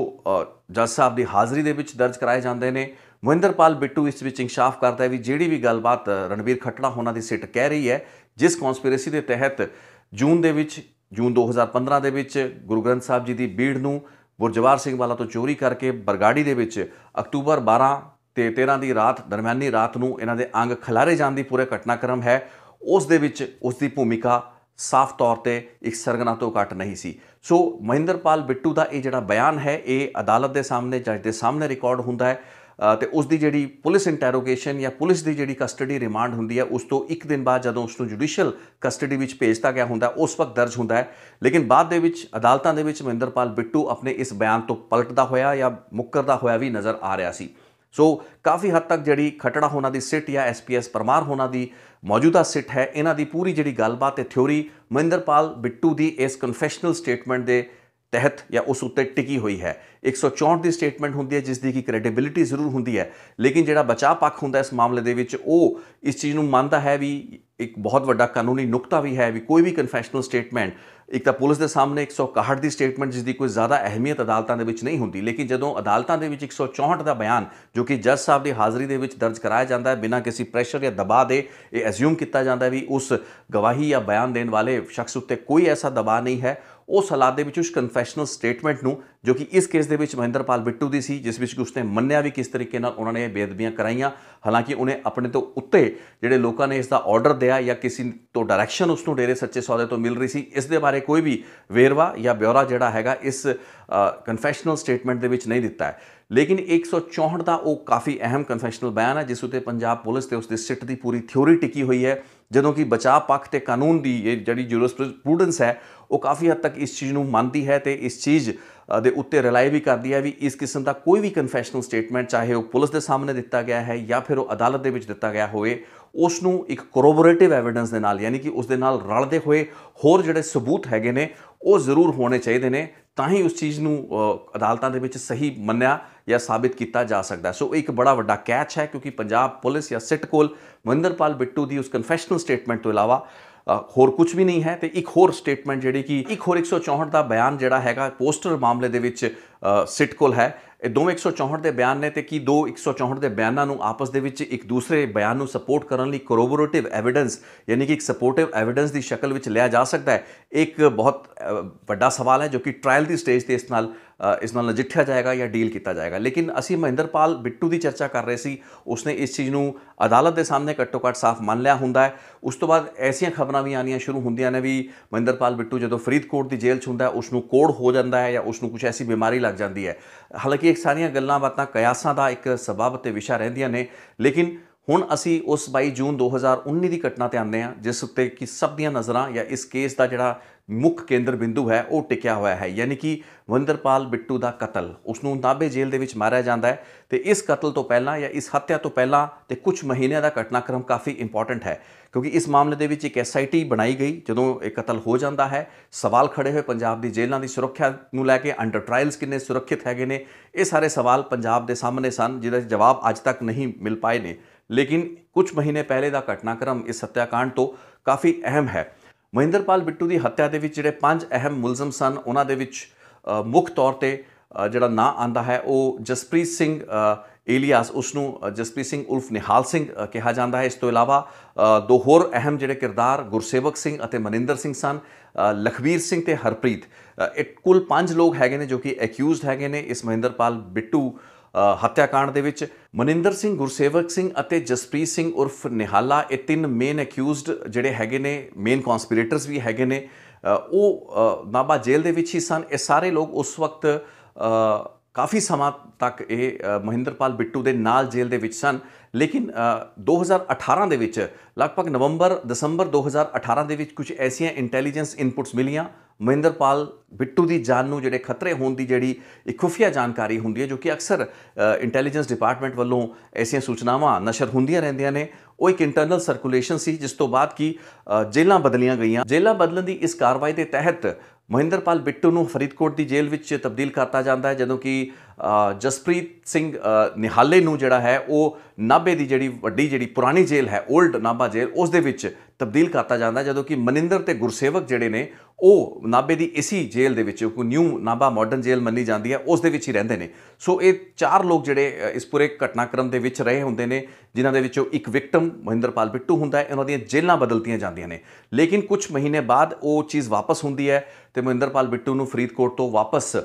ਜੱਜ ਸਾਹਿਬ ਦੀ ਹਾਜ਼ਰੀ ਦੇ ਵਿੱਚ ਦਰਜ ਕਰਾਏ ਜਾਂਦੇ ਨੇ ਮਹਿੰਦਰਪਾਲ ਬਿੱਟੂ ਇਸ ਵਿੱਚ ਇਨਸ਼ਾਫ ਕਰਦਾ ਹੈ ਵੀ ਜਿਹੜੀ ਵੀ ਗੱਲਬਾਤ ਰਣਵੀਰ ਖੱਟੜਾ ਹੋਣਾ ਦੀ ਸਿੱਟ ਕਹਿ ਰਹੀ ਹੈ ਜਿਸ ਕਨਸਪੀਰੇਸੀ ਦੇ ਤਹਿਤ ਜੂਨ ਦੇ ਵਿੱਚ ਜੂਨ 2015 ਦੇ ਵਿੱਚ ਗੁਰੂ ਗ੍ਰੰਥ ਸਾਹਿਬ ਜੀ ਦੀ ਬੀੜ ਨੂੰ ਬੁਰਜਵਾਰ ਸਿੰਘ ਵਾਲਾ ਤੋਂ ਚੋਰੀ ਕਰਕੇ ਬਰਗਾੜੀ ਦੇ ਵਿੱਚ ਅਕਤੂਬਰ 12 ਤੇ 13 ਦੀ ਰਾਤ ਦਰਮਿਆਨੀ ਰਾਤ ਨੂੰ ਇਹਨਾਂ ਦੇ ਅੰਗ ਖਲਾਰੇ ਜਾਣ ਦੀ ਪੂਰੇ ਘਟਨਾਕ੍ਰਮ ਹੈ ਉਸ ਦੇ ਵਿੱਚ ਉਸ ਦੀ ਭੂਮਿਕਾ ਸਾਫ਼ ਤੌਰ ਤੇ ਇੱਕ ਸਰਗਨਾ ਤੋਂ ਘੱਟ ਨਹੀਂ ਸੀ ਸੋ ਮਹਿੰਦਰਪਾਲ ਬਿੱਟੂ ਦਾ ਇਹ ਜਿਹੜਾ ਬਿਆਨ ਹੈ ਇਹ ਅਦਾਲਤ ਦੇ ਸਾਹਮਣੇ ਜੱਜ ਦੇ ਸਾਹਮਣੇ ਰਿਕਾਰਡ ਹੁੰਦਾ ਹੈ ਤੇ ਉਸ ਦੀ ਜਿਹੜੀ ਪੁਲਿਸ ਇੰਟਰੋਗੇਸ਼ਨ ਜਾਂ ਪੁਲਿਸ ਦੀ ਜਿਹੜੀ ਕਸਟਡੀ ਰਿਮਾਂਡ ਹੁੰਦੀ ਹੈ ਉਸ ਤੋਂ ਇੱਕ ਦਿਨ ਬਾਅਦ ਜਦੋਂ ਉਸ ਨੂੰ ਜੁਡੀਸ਼ੀਅਲ ਕਸਟਡੀ ਵਿੱਚ ਭੇਜਤਾ ਗਿਆ ਹੁੰਦਾ ਉਸ ਵਕਤ ਦਰਜ ਹੁੰਦਾ ਹੈ ਲੇਕਿਨ ਬਾਅਦ ਦੇ ਵਿੱਚ ਅਦਾਲਤਾਂ ਦੇ ਵਿੱਚ ਮਹਿੰਦਰਪਾਲ ਬਿੱਟੂ ਆਪਣੇ ਇਸ ਬਿਆਨ ਤੋਂ ਪਲਟਦਾ ਹੋਇਆ ਜਾਂ ਮੁੱਕਰਦਾ ਹੋਇਆ ਵੀ ਨਜ਼ਰ ਆ ਰਿਹਾ ਸੀ ਸੋ ਕਾਫੀ ਹੱਦ ਤੱਕ ਜਿਹੜੀ ਖਟੜਾ ਹੋਣਾ ਦੀ ਸਿੱਟ ਜਾਂ ਐਸਪੀਐਸ ਪਰਮਾਰ ਹੋਣਾ ਦੀ ਮੌਜੂਦਾ ਸਿੱਟ ਹੈ ਇਹਨਾਂ ਦੀ ਪੂਰੀ ਜਿਹੜੀ ਗੱਲਬਾਤ ਤੇ ਥਿਉਰੀ ਮਹਿੰਦਰਪਾਲ ਬਿੱਟੂ ਦੀ ਇਸ ਕਨਫੈਸ਼ਨਲ ਸਟੇਟਮੈਂਟ ਦੇ ਤਹਿਤ ਜਾਂ ਉਸ ਉੱਤੇ ਟਿਕੀ ਹੋਈ ਹੈ 164 ਦੀ ਸਟੇਟਮੈਂਟ ਹੁੰਦੀ ਹੈ ਜਿਸ ਦੀ ਕਿ ਕ੍ਰੈਡੀਬਿਲਿਟੀ ਜ਼ਰੂਰ ਹੁੰਦੀ ਹੈ ਲੇਕਿਨ ਜਿਹੜਾ ਬਚਾਅ ਪੱਖ ਹੁੰਦਾ ਇਸ ਮਾਮਲੇ ਦੇ ਵਿੱਚ ਉਹ ਇਸ ਚੀਜ਼ ਨੂੰ ਮੰਨਦਾ ਹੈ ਵੀ ਇੱਕ ਬਹੁਤ ਵੱਡਾ ਕਾਨੂੰਨੀ ਨੁਕਤਾ ਵੀ ਹੈ ਵੀ ਕੋਈ ਵੀ ਕਨਫੈਸ਼ਨਲ ਸਟੇਟਮੈਂਟ ਇੱਕ ਤਾਂ ਪੁਲਿਸ ਦੇ ਸਾਹਮਣੇ 161 ਦੀ ਸਟੇਟਮੈਂਟ ਜਿਸ ਦੀ ਕੋਈ ਜ਼ਿਆਦਾ ਅਹਿਮੀਅਤ ਅਦਾਲਤਾਂ ਦੇ ਵਿੱਚ ਨਹੀਂ ਹੁੰਦੀ ਲੇਕਿਨ ਜਦੋਂ ਅਦਾਲਤਾਂ ਦੇ ਵਿੱਚ 164 ਦਾ ਬਿਆਨ ਜੋ ਕਿ ਜੱਜ ਸਾਹਿਬ ਦੀ ਹਾਜ਼ਰੀ ਦੇ ਵਿੱਚ ਦਰਜ ਕਰਾਇਆ ਜਾਂਦਾ ਹੈ ਬਿਨਾਂ ਕਿਸੇ ਪ੍ਰੈਸ਼ਰ ਜਾਂ ਦਬਾਅ ਦੇ ਇਹ ਅਸਿਊਮ ਕੀਤਾ ਜਾਂਦਾ ਹੈ ਵੀ ਉਸ ਗਵਾਹੀ ਜਾਂ ਬਿਆਨ ਦੇਣ ਵਾਲੇ ਸ਼ਖਸ ਉੱਤੇ ਕੋਈ ਐਸਾ ਦਬਾਅ ਨਹੀਂ ਹੈ ਉਸ ਹਾਲਾਤ ਦੇ ਵਿੱਚ ਉਸ ਕਨਫੈਸ਼ਨਲ ਸਟੇਟਮੈਂਟ ਨੂੰ ਜੋ ਕਿ ਇਸ ਕੇਸ ਦੇ ਵਿੱਚ ਮਹਿੰਦਰਪਾਲ ਬਿੱਟੂ ਦੀ ਸੀ ਜਿਸ ਵਿੱਚ ਉਸਨੇ ਮੰਨਿਆ ਵੀ ਕਿਸ ਤਰੀਕੇ ਨਾਲ ਉਹਨਾਂ ਨੇ ਇਹ ਬੇਅਦਬੀਆਂ ਕਰਾਈਆਂ ਹਾਲਾਂਕਿ ਉਹਨੇ ਆਪਣੇ ਤੋਂ ਉੱਤੇ ਜਿਹੜੇ ਲੋਕਾਂ ਨੇ ਇਸ ਦਾ ਆਰਡਰ ਦਿਆ ਜਾਂ ਕਿਸੇ ਤੋਂ ਡਾਇਰੈਕਸ਼ਨ ਉਸ ਨੂੰ ਡੇਰੇ ਸੱਚੇ ਸੌਦੇ ਤੋਂ ਮਿਲ ਰਹੀ ਸੀ ਇਸ ਦੇ ਬਾਰੇ ਕੋਈ ਵੀ ਵੇਰਵਾ ਜਾਂ ਬਿਉਰਾ ਜਿਹੜਾ ਹੈਗਾ ਇਸ ਕਨਫੈਸ਼ਨਲ ਸਟੇਟਮੈਂਟ ਦੇ ਵਿੱਚ ਨਹੀਂ ਦਿੱਤਾ ਹੈ ਲੇਕਿਨ 164 ਦਾ ਉਹ ਕਾਫੀ ਅਹਿਮ ਕਨਫੈਸ਼ਨਲ ਬਿਆਨ ਹੈ ਜਿਸ ਉਤੇ ਪੰਜਾਬ ਪੁਲਿਸ ਤੇ ਉਸ ਦੀ ਸਿੱਟ ਦੀ ਪੂਰੀ ਥਿਉਰੀ ਟਿਕੀ ਹੋਈ ਹੈ ਜਦੋਂ ਕਿ ਬਚਾਅ ਪੱਖ ਤੇ ਕਾਨੂੰਨ ਦੀ ਇਹ ਜਿਹੜੀ ਜੁਰਿਸਪ੍ਰੂਡੈਂਸ ਹੈ ਉਹ ਕਾਫੀ ਹੱਦ ਤੱਕ ਇਸ ਚੀਜ਼ ਨੂੰ ਮੰਨਦੀ ਹੈ ਤੇ ਇਸ ਚੀਜ਼ ਦੇ ਉੱਤੇ ਰਿਲਾਈ ਵੀ ਕਰਦੀ ਹੈ ਵੀ ਇਸ ਕਿਸਮ ਦਾ ਕੋਈ ਵੀ ਕਨਫੈਸ਼ਨਲ ਸਟੇਟਮੈਂਟ ਚਾਹੇ ਉਹ ਪੁਲਿਸ ਦੇ ਸਾਹਮਣੇ ਦਿੱਤਾ ਗਿਆ ਹੈ ਜਾਂ ਫਿਰ ਉਹ ਅਦਾਲਤ ਦੇ ਵਿੱਚ ਦਿੱਤਾ ਗਿਆ ਹੋਵੇ ਉਸ ਨੂੰ ਇੱਕ ਕੋਰੋਬੋਰੇਟਿਵ ਐਵੀਡੈਂਸ ਦੇ ਨਾਲ ਯਾਨੀ ਕਿ ਉਸ ਦੇ ਨਾਲ ਰਲਦੇ ਹੋਏ ਹੋਰ ਜਿਹੜੇ ਸਬੂਤ ਹੈਗੇ ਨੇ ਉਹ ਜ਼ਰੂਰ ਹੋਣੇ ਚਾਹੀਦੇ ਨੇ ਤਾਂ ਹੀ ਉਸ ਚੀਜ਼ ਨੂੰ ਅਦਾਲਤਾਂ ਦੇ ਵਿੱਚ ਸਹੀ ਮੰਨਿਆ ਜਾਂ ਸਾਬਿਤ ਕੀਤਾ ਜਾ ਸਕਦਾ ਸੋ ਇੱਕ ਬੜਾ ਵੱਡਾ ਕੈਚ ਹੈ ਕਿਉਂਕਿ ਪੰਜਾਬ ਪੁਲਿਸ ਜਾਂ ਸਿਟ ਕੋਲ ਮਹਿੰਦਰਪਾਲ ਬਿੱਟੂ ਦੀ ਉਸ ਕਨਫੈਸ਼ਨਲ ਸਟੇਟਮੈਂਟ ਤੋਂ ਇਲਾਵਾ ਹੋਰ ਕੁਝ ਵੀ ਨਹੀਂ ਹੈ ਤੇ ਇੱਕ ਹੋਰ ਸਟੇਟਮੈਂਟ ਜਿਹੜੀ ਕਿ ਇੱਕ ਹੋਰ 164 ਦਾ ਬਿਆਨ ਜਿਹੜਾ ਹੈਗਾ ਪੋਸਟਰ ਮਾਮਲੇ ਦੇ ਵਿੱਚ ਸਿਟ ਕੋਲ ਹੈ ਇਹ ਦੋਵੇਂ 164 ਦੇ ਬਿਆਨ ਨੇ ਤੇ ਕੀ ਦੋ 164 ਦੇ ਬਿਆਨਾਂ ਨੂੰ ਆਪਸ ਦੇ ਵਿੱਚ ਇੱਕ ਦੂਸਰੇ ਬਿਆਨ ਨੂੰ ਸਪੋਰਟ ਕਰਨ ਲਈ ਕੋਰੋਬੋਰੇਟਿਵ ਐਵਿਡੈਂਸ ਯਾਨੀ ਕਿ ਇੱਕ ਸਪੋਰਟਿਵ ਐਵਿਡੈਂਸ ਦੀ ਸ਼ਕਲ ਵਿੱਚ ਲਿਆ ਜਾ ਸਕਦਾ ਹੈ ਇੱਕ ਬਹੁਤ ਵੱਡਾ ਸਵਾਲ ਹੈ ਜੋ ਕਿ ਟ੍ਰਾਇਲ ਦੀ ਸਟੇਜ ਤੇ ਇਸ ਨਾਲ ਇਸ ਨਾਲ ਨਜਿੱਠਿਆ ਜਾਏਗਾ ਜਾਂ ਡੀਲ ਕੀਤਾ ਜਾਏਗਾ ਲੇਕਿਨ ਅਸੀਂ ਮਹਿੰਦਰਪਾਲ ਬਿੱਟੂ ਦੀ ਚਰਚਾ ਕਰ ਰਹੇ ਸੀ ਉਸਨੇ ਇਸ ਚੀਜ਼ ਨੂੰ ਅਦਾਲਤ ਦੇ ਸਾਹਮਣੇ ਘੱਟੋ ਘੱਟ ਸਾਫ਼ ਮੰਨ ਲਿਆ ਹੁੰਦਾ ਹੈ ਉਸ ਤੋਂ ਬਾਅਦ ਐਸੀਆਂ ਖਬਰਾਂ ਵੀ ਆਣੀਆਂ ਸ਼ੁਰੂ ਹੁੰਦੀਆਂ ਨੇ ਵੀ ਮਹਿੰਦਰਪਾਲ ਬਿੱਟੂ ਜਦੋਂ ਫਰੀਦਕੋਟ ਦੀ ਜੇਲ੍ਹ 'ਚ ਹੁੰਦਾ ਉਸ ਨੂੰ ਕੋੜ ਹੋ ਜਾਂਦਾ ਹੈ ਜਾਂ ਉਸ ਨੂੰ ਕੁਝ ਐਸੀ ਬਿਮਾਰੀ ਲੱਗ ਜਾਂਦੀ ਹੈ ਹਾਲਾਂਕਿ ਇਹ ਸਾਰੀਆਂ ਗੱਲਾਂ ਬਾਤਾਂ ਕਿਆਸਾਂ ਦਾ ਇੱਕ ਸਬਾਬ ਤੇ ਵਿਸ਼ਾ ਰਹਿੰਦੀਆਂ ਨੇ ਲੇਕਿਨ ਹੁਣ ਅਸੀਂ ਉਸ 22 ਜੂਨ 2019 ਦੀ ਘਟਨਾ ਤੇ ਆਉਂਦੇ ਹਾਂ ਜਿਸ ਉੱਤੇ ਕਿ ਸਭ ਦੀਆਂ ਨਜ਼ਰਾਂ ਜਾਂ ਇਸ ਕੇਸ ਦਾ ਜਿਹੜਾ ਮੁੱਖ ਕੇਂਦਰ ਬਿੰਦੂ ਹੈ ਉਹ ਟਿਕਿਆ ਹੋਇਆ ਹੈ ਯਾਨੀ ਕਿ ਵੰਦਰਪਾਲ ਬਿੱਟੂ ਦਾ ਕਤਲ ਉਸ ਨੂੰ ਨਾਬੇ ਜੇਲ੍ਹ ਦੇ ਵਿੱਚ ਮਾਰਿਆ ਜਾਂਦਾ ਹੈ ਤੇ ਇਸ ਕਤਲ ਤੋਂ ਪਹਿਲਾਂ ਜਾਂ ਇਸ ਹੱਤਿਆ ਤੋਂ ਪਹਿਲਾਂ ਤੇ ਕੁਝ ਮਹੀਨਿਆਂ ਦਾ ਘਟਨਾਕ੍ਰਮ ਕਾਫੀ ਇੰਪੋਰਟੈਂਟ ਹੈ ਕਿਉਂਕਿ ਇਸ ਮਾਮਲੇ ਦੇ ਵਿੱਚ ਇੱਕ ਐਸਆਈਟੀ ਬਣਾਈ ਗਈ ਜਦੋਂ ਇਹ ਕਤਲ ਹੋ ਜਾਂਦਾ ਹੈ ਸਵਾਲ ਖੜੇ ਹੋਏ ਪੰਜਾਬ ਦੀ ਜੇਲ੍ਹਾਂ ਦੀ ਸੁਰੱਖਿਆ ਨੂੰ ਲੈ ਕੇ ਅੰਡਰ ਟ੍ਰਾਇਲਸ ਕਿੰਨੇ ਸੁਰੱਖਿਅਤ ਹੈਗੇ ਨੇ ਇਹ ਸਾਰੇ ਸਵਾਲ ਪੰਜਾਬ ਦੇ ਸਾਹਮਣੇ ਸਨ ਜਿਹਦਾ ਜਵਾਬ ਅੱਜ ਤੱਕ ਨਹੀਂ ਮਿਲ ਪਾਏ ਨੇ ਲੇਕਿਨ ਕੁਝ ਮਹੀਨੇ ਪਹਿਲੇ ਦਾ ਘਟਨਾਕ੍ਰਮ ਇਸ ਹੱਤਿਆਕਾਂਡ ਤੋਂ ਕਾਫੀ ਅਹਿਮ ਹੈ ਮਹਿੰਦਰਪਾਲ ਬਿੱਟੂ ਦੀ ਹੱਤਿਆ ਦੇ ਵਿੱਚ ਜਿਹੜੇ ਪੰਜ ਅਹਿਮ ਮੁਲਜ਼ਮ ਸਨ ਉਹਨਾਂ ਦੇ ਵਿੱਚ ਮੁੱਖ ਤੌਰ ਤੇ ਜਿਹੜਾ ਨਾਂ ਆਂਦਾ ਹੈ ਉਹ ਜਸਪ੍ਰੀਤ ਸਿੰਘ ਏਲੀਆਸ ਉਸ ਨੂੰ ਜਸਪ੍ਰੀਤ ਸਿੰਘ ਉਲਫ ਨਿਹਾਲ ਸਿੰਘ ਕਿਹਾ ਜਾਂਦਾ ਹੈ ਇਸ ਤੋਂ ਇਲਾਵਾ ਦੋ ਹੋਰ ਅਹਿਮ ਜਿਹੜੇ ਕਿਰਦਾਰ ਗੁਰਸੇਵਕ ਸਿੰਘ ਅਤੇ ਮਨਿੰਦਰ ਸਿੰਘ ਸਨ ਲਖਵੀਰ ਸਿੰਘ ਤੇ ਹਰਪ੍ਰੀਤ ਇਹ ਕੁੱਲ ਪੰਜ ਲੋਕ ਹੈਗੇ ਨੇ ਜੋ ਕਿ ਐਕਿਊਜ਼ਡ ਹੈਗੇ ਨੇ ਇਸ ਮਹਿੰਦਰਪਾਲ ਬਿੱਟੂ ਹੱਤਿਆਕਾਂਡ ਦੇ ਵਿੱਚ ਮਨਿੰਦਰ ਸਿੰਘ ਗੁਰਸੇਵਕ ਸਿੰਘ ਅਤੇ ਜਸਪ੍ਰੀਤ ਸਿੰਘ ਉਰਫ ਨਿਹਾਲਾ ਇਹ ਤਿੰਨ ਮੇਨ ਅਕਿਊਜ਼ਡ ਜਿਹੜੇ ਹੈਗੇ ਨੇ ਮੇਨ ਕਨਸਪੀਰੇਟਰਸ ਵੀ ਹੈਗੇ ਨੇ ਉਹ ਨਾਬਾ ਜੇਲ੍ਹ ਦੇ ਵਿੱਚ ਹੀ ਸਨ ਇਹ ਸਾਰੇ ਲੋਕ ਉਸ ਵਕਤ ਕਾਫੀ ਸਮਾਂ ਤੱਕ ਇਹ ਮਹਿੰਦਰਪਾਲ ਬਿੱਟੂ ਦੇ ਨਾਲ ਜੇਲ੍ਹ ਦੇ ਵਿੱਚ ਸਨ ਲੇਕਿਨ 2018 ਦੇ ਵਿੱਚ ਲਗਭਗ ਨਵੰਬਰ ਦਸੰਬਰ 2018 ਦੇ ਵਿੱਚ ਕੁਝ ਐਸੀਆਂ ਇੰਟੈਲੀਜੈਂਸ ਇਨਪੁਟਸ ਮਿਲੀਆਂ ਮਹਿੰਦਰਪਾਲ ਬਿੱਟੂ ਦੀ ਜਾਨ ਨੂੰ ਜਿਹੜੇ ਖਤਰੇ ਹੋਣ ਦੀ ਜਿਹੜੀ ਇੱਕ ਖੁਫੀਆ ਜਾਣਕਾਰੀ ਹੁੰਦੀ ਹੈ ਜੋ ਕਿ ਅਕਸਰ ਇੰਟੈਲੀਜੈਂਸ ਡਿਪਾਰਟਮੈਂਟ ਵੱਲੋਂ ਐਸੀਆਂ ਸੂਚਨਾਵਾਂ ਨਸ਼ਰ ਹੁੰਦੀਆਂ ਰਹਿੰਦੀਆਂ ਨੇ ਉਹ ਇੱਕ ਇੰਟਰਨਲ ਸਰਕੂਲੇਸ਼ਨ ਸੀ ਜਿਸ ਤੋਂ ਬਾਅਦ ਕੀ ਜੇਲਾਂ ਬਦਲੀਆਂ ਗਈਆਂ ਜੇਲਾਂ ਬਦਲਣ ਦੀ ਇਸ ਕਾਰਵਾਈ ਦੇ ਤਹਿਤ ਮਹਿੰਦਰਪਾਲ ਬਿੱਟੂ ਨੂੰ ਫਰੀਦਕੋਟ ਦੀ ਜੇਲ੍ਹ ਵਿੱਚ ਤਬਦੀਲ ਕਰਤਾ ਜਾਂਦਾ ਹੈ ਜਦੋਂ ਕਿ ਜਸਪ੍ਰੀਤ ਸਿੰਘ ਨਿਹਾਲੇ ਨੂੰ ਜਿਹੜਾ ਹੈ ਉਹ ਨਾਬੇ ਦੀ ਜਿਹੜੀ ਵੱਡੀ ਜਿਹੜੀ ਪੁਰਾਣੀ ਜੇਲ੍ਹ ਹੈ 올ਡ ਨਾਬਾ ਜੇਲ੍ਹ ਉਸ ਦੇ ਵਿੱਚ ਤਬਦੀਲ ਕਰਤਾ ਜਾਂਦਾ ਜਦੋਂ ਕਿ ਮਨਿੰਦਰ ਤੇ ਗੁਰਸੇਵਕ ਜਿਹੜੇ ਨੇ ਉਹ ਨਾਬੇ ਦੀ ਇਸੀ ਜੇਲ੍ਹ ਦੇ ਵਿੱਚ ਕੋ ਨਿਊ ਨਾਬਾ ਮਾਡਰਨ ਜੇਲ੍ਹ ਮੰਨੀ ਜਾਂਦੀ ਹੈ ਉਸ ਦੇ ਵਿੱਚ ਹੀ ਰਹਿੰਦੇ ਨੇ ਸੋ ਇਹ ਚਾਰ ਲੋਕ ਜਿਹੜੇ ਇਸ ਪੂਰੇ ਘਟਨਾਕ੍ਰਮ ਦੇ ਵਿੱਚ ਰਹੇ ਹੁੰਦੇ ਨੇ ਜਿਨ੍ਹਾਂ ਦੇ ਵਿੱਚੋਂ ਇੱਕ ਵਿਕਟਮ ਮਹਿੰਦਰਪਾਲ ਬਿੱਟੂ ਹੁੰਦਾ ਹੈ ਇਹਨਾਂ ਦੀਆਂ ਜੇਲ੍ਹਾਂ ਬਦਲਤੀਆਂ ਜਾਂਦੀਆਂ ਨੇ ਲੇਕਿਨ ਕੁਝ ਮਹੀਨੇ ਬਾਅਦ ਉਹ ਚੀਜ਼ ਵਾਪਸ ਹੁੰਦੀ ਹੈ ਤੇ ਮਹਿੰਦਰਪਾਲ ਬਿੱਟੂ ਨੂੰ ਫਰੀਦਕੋਟ ਤੋਂ ਵਾਪਸ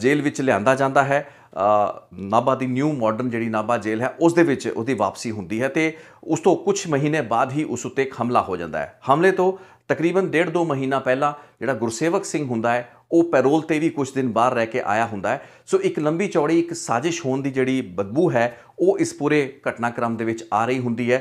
ਜੇਲ੍ਹ ਵਿੱਚ ਲਿਆਂਦਾ ਜਾਂਦਾ ਹੈ ਨਾਬਾ ਦੀ ਨਿਊ ਮਾਡਰਨ ਜਿਹੜੀ ਨਾਬਾ ਜੇਲ੍ਹ ਹੈ ਉਸ ਦੇ ਵਿੱਚ ਉਹਦੀ ਵਾਪਸੀ ਹੁੰਦੀ ਹੈ ਤੇ ਉਸ ਤੋਂ ਕੁਝ ਮਹੀਨੇ ਬਾਅਦ ਹੀ ਉਸ ਉੱਤੇ ਹਮਲਾ ਹੋ ਜਾਂਦਾ ਹੈ ਹਮਲੇ ਤੋਂ ਤਕਰੀਬਨ 1.5-2 ਮਹੀਨਾ ਪਹਿਲਾਂ ਜਿਹੜਾ ਗੁਰਸੇਵਕ ਸਿੰਘ ਹੁੰਦਾ ਹੈ ਉਹ ਪੈਰੋਲ ਤੇ ਵੀ ਕੁਝ ਦਿਨ ਬਾਹਰ ਰਹਿ ਕੇ ਆਇਆ ਹੁੰਦਾ ਹੈ ਸੋ ਇੱਕ ਲੰਬੀ ਚੌੜੀ ਇੱਕ ਸਾਜ਼ਿਸ਼ ਹੋਣ ਦੀ ਜਿਹੜੀ ਬਦਬੂ ਹੈ ਉਹ ਇਸ ਪੂਰੇ ਘਟਨਾਕ੍ਰਮ ਦੇ ਵਿੱਚ ਆ ਰਹੀ ਹੁੰਦੀ ਹੈ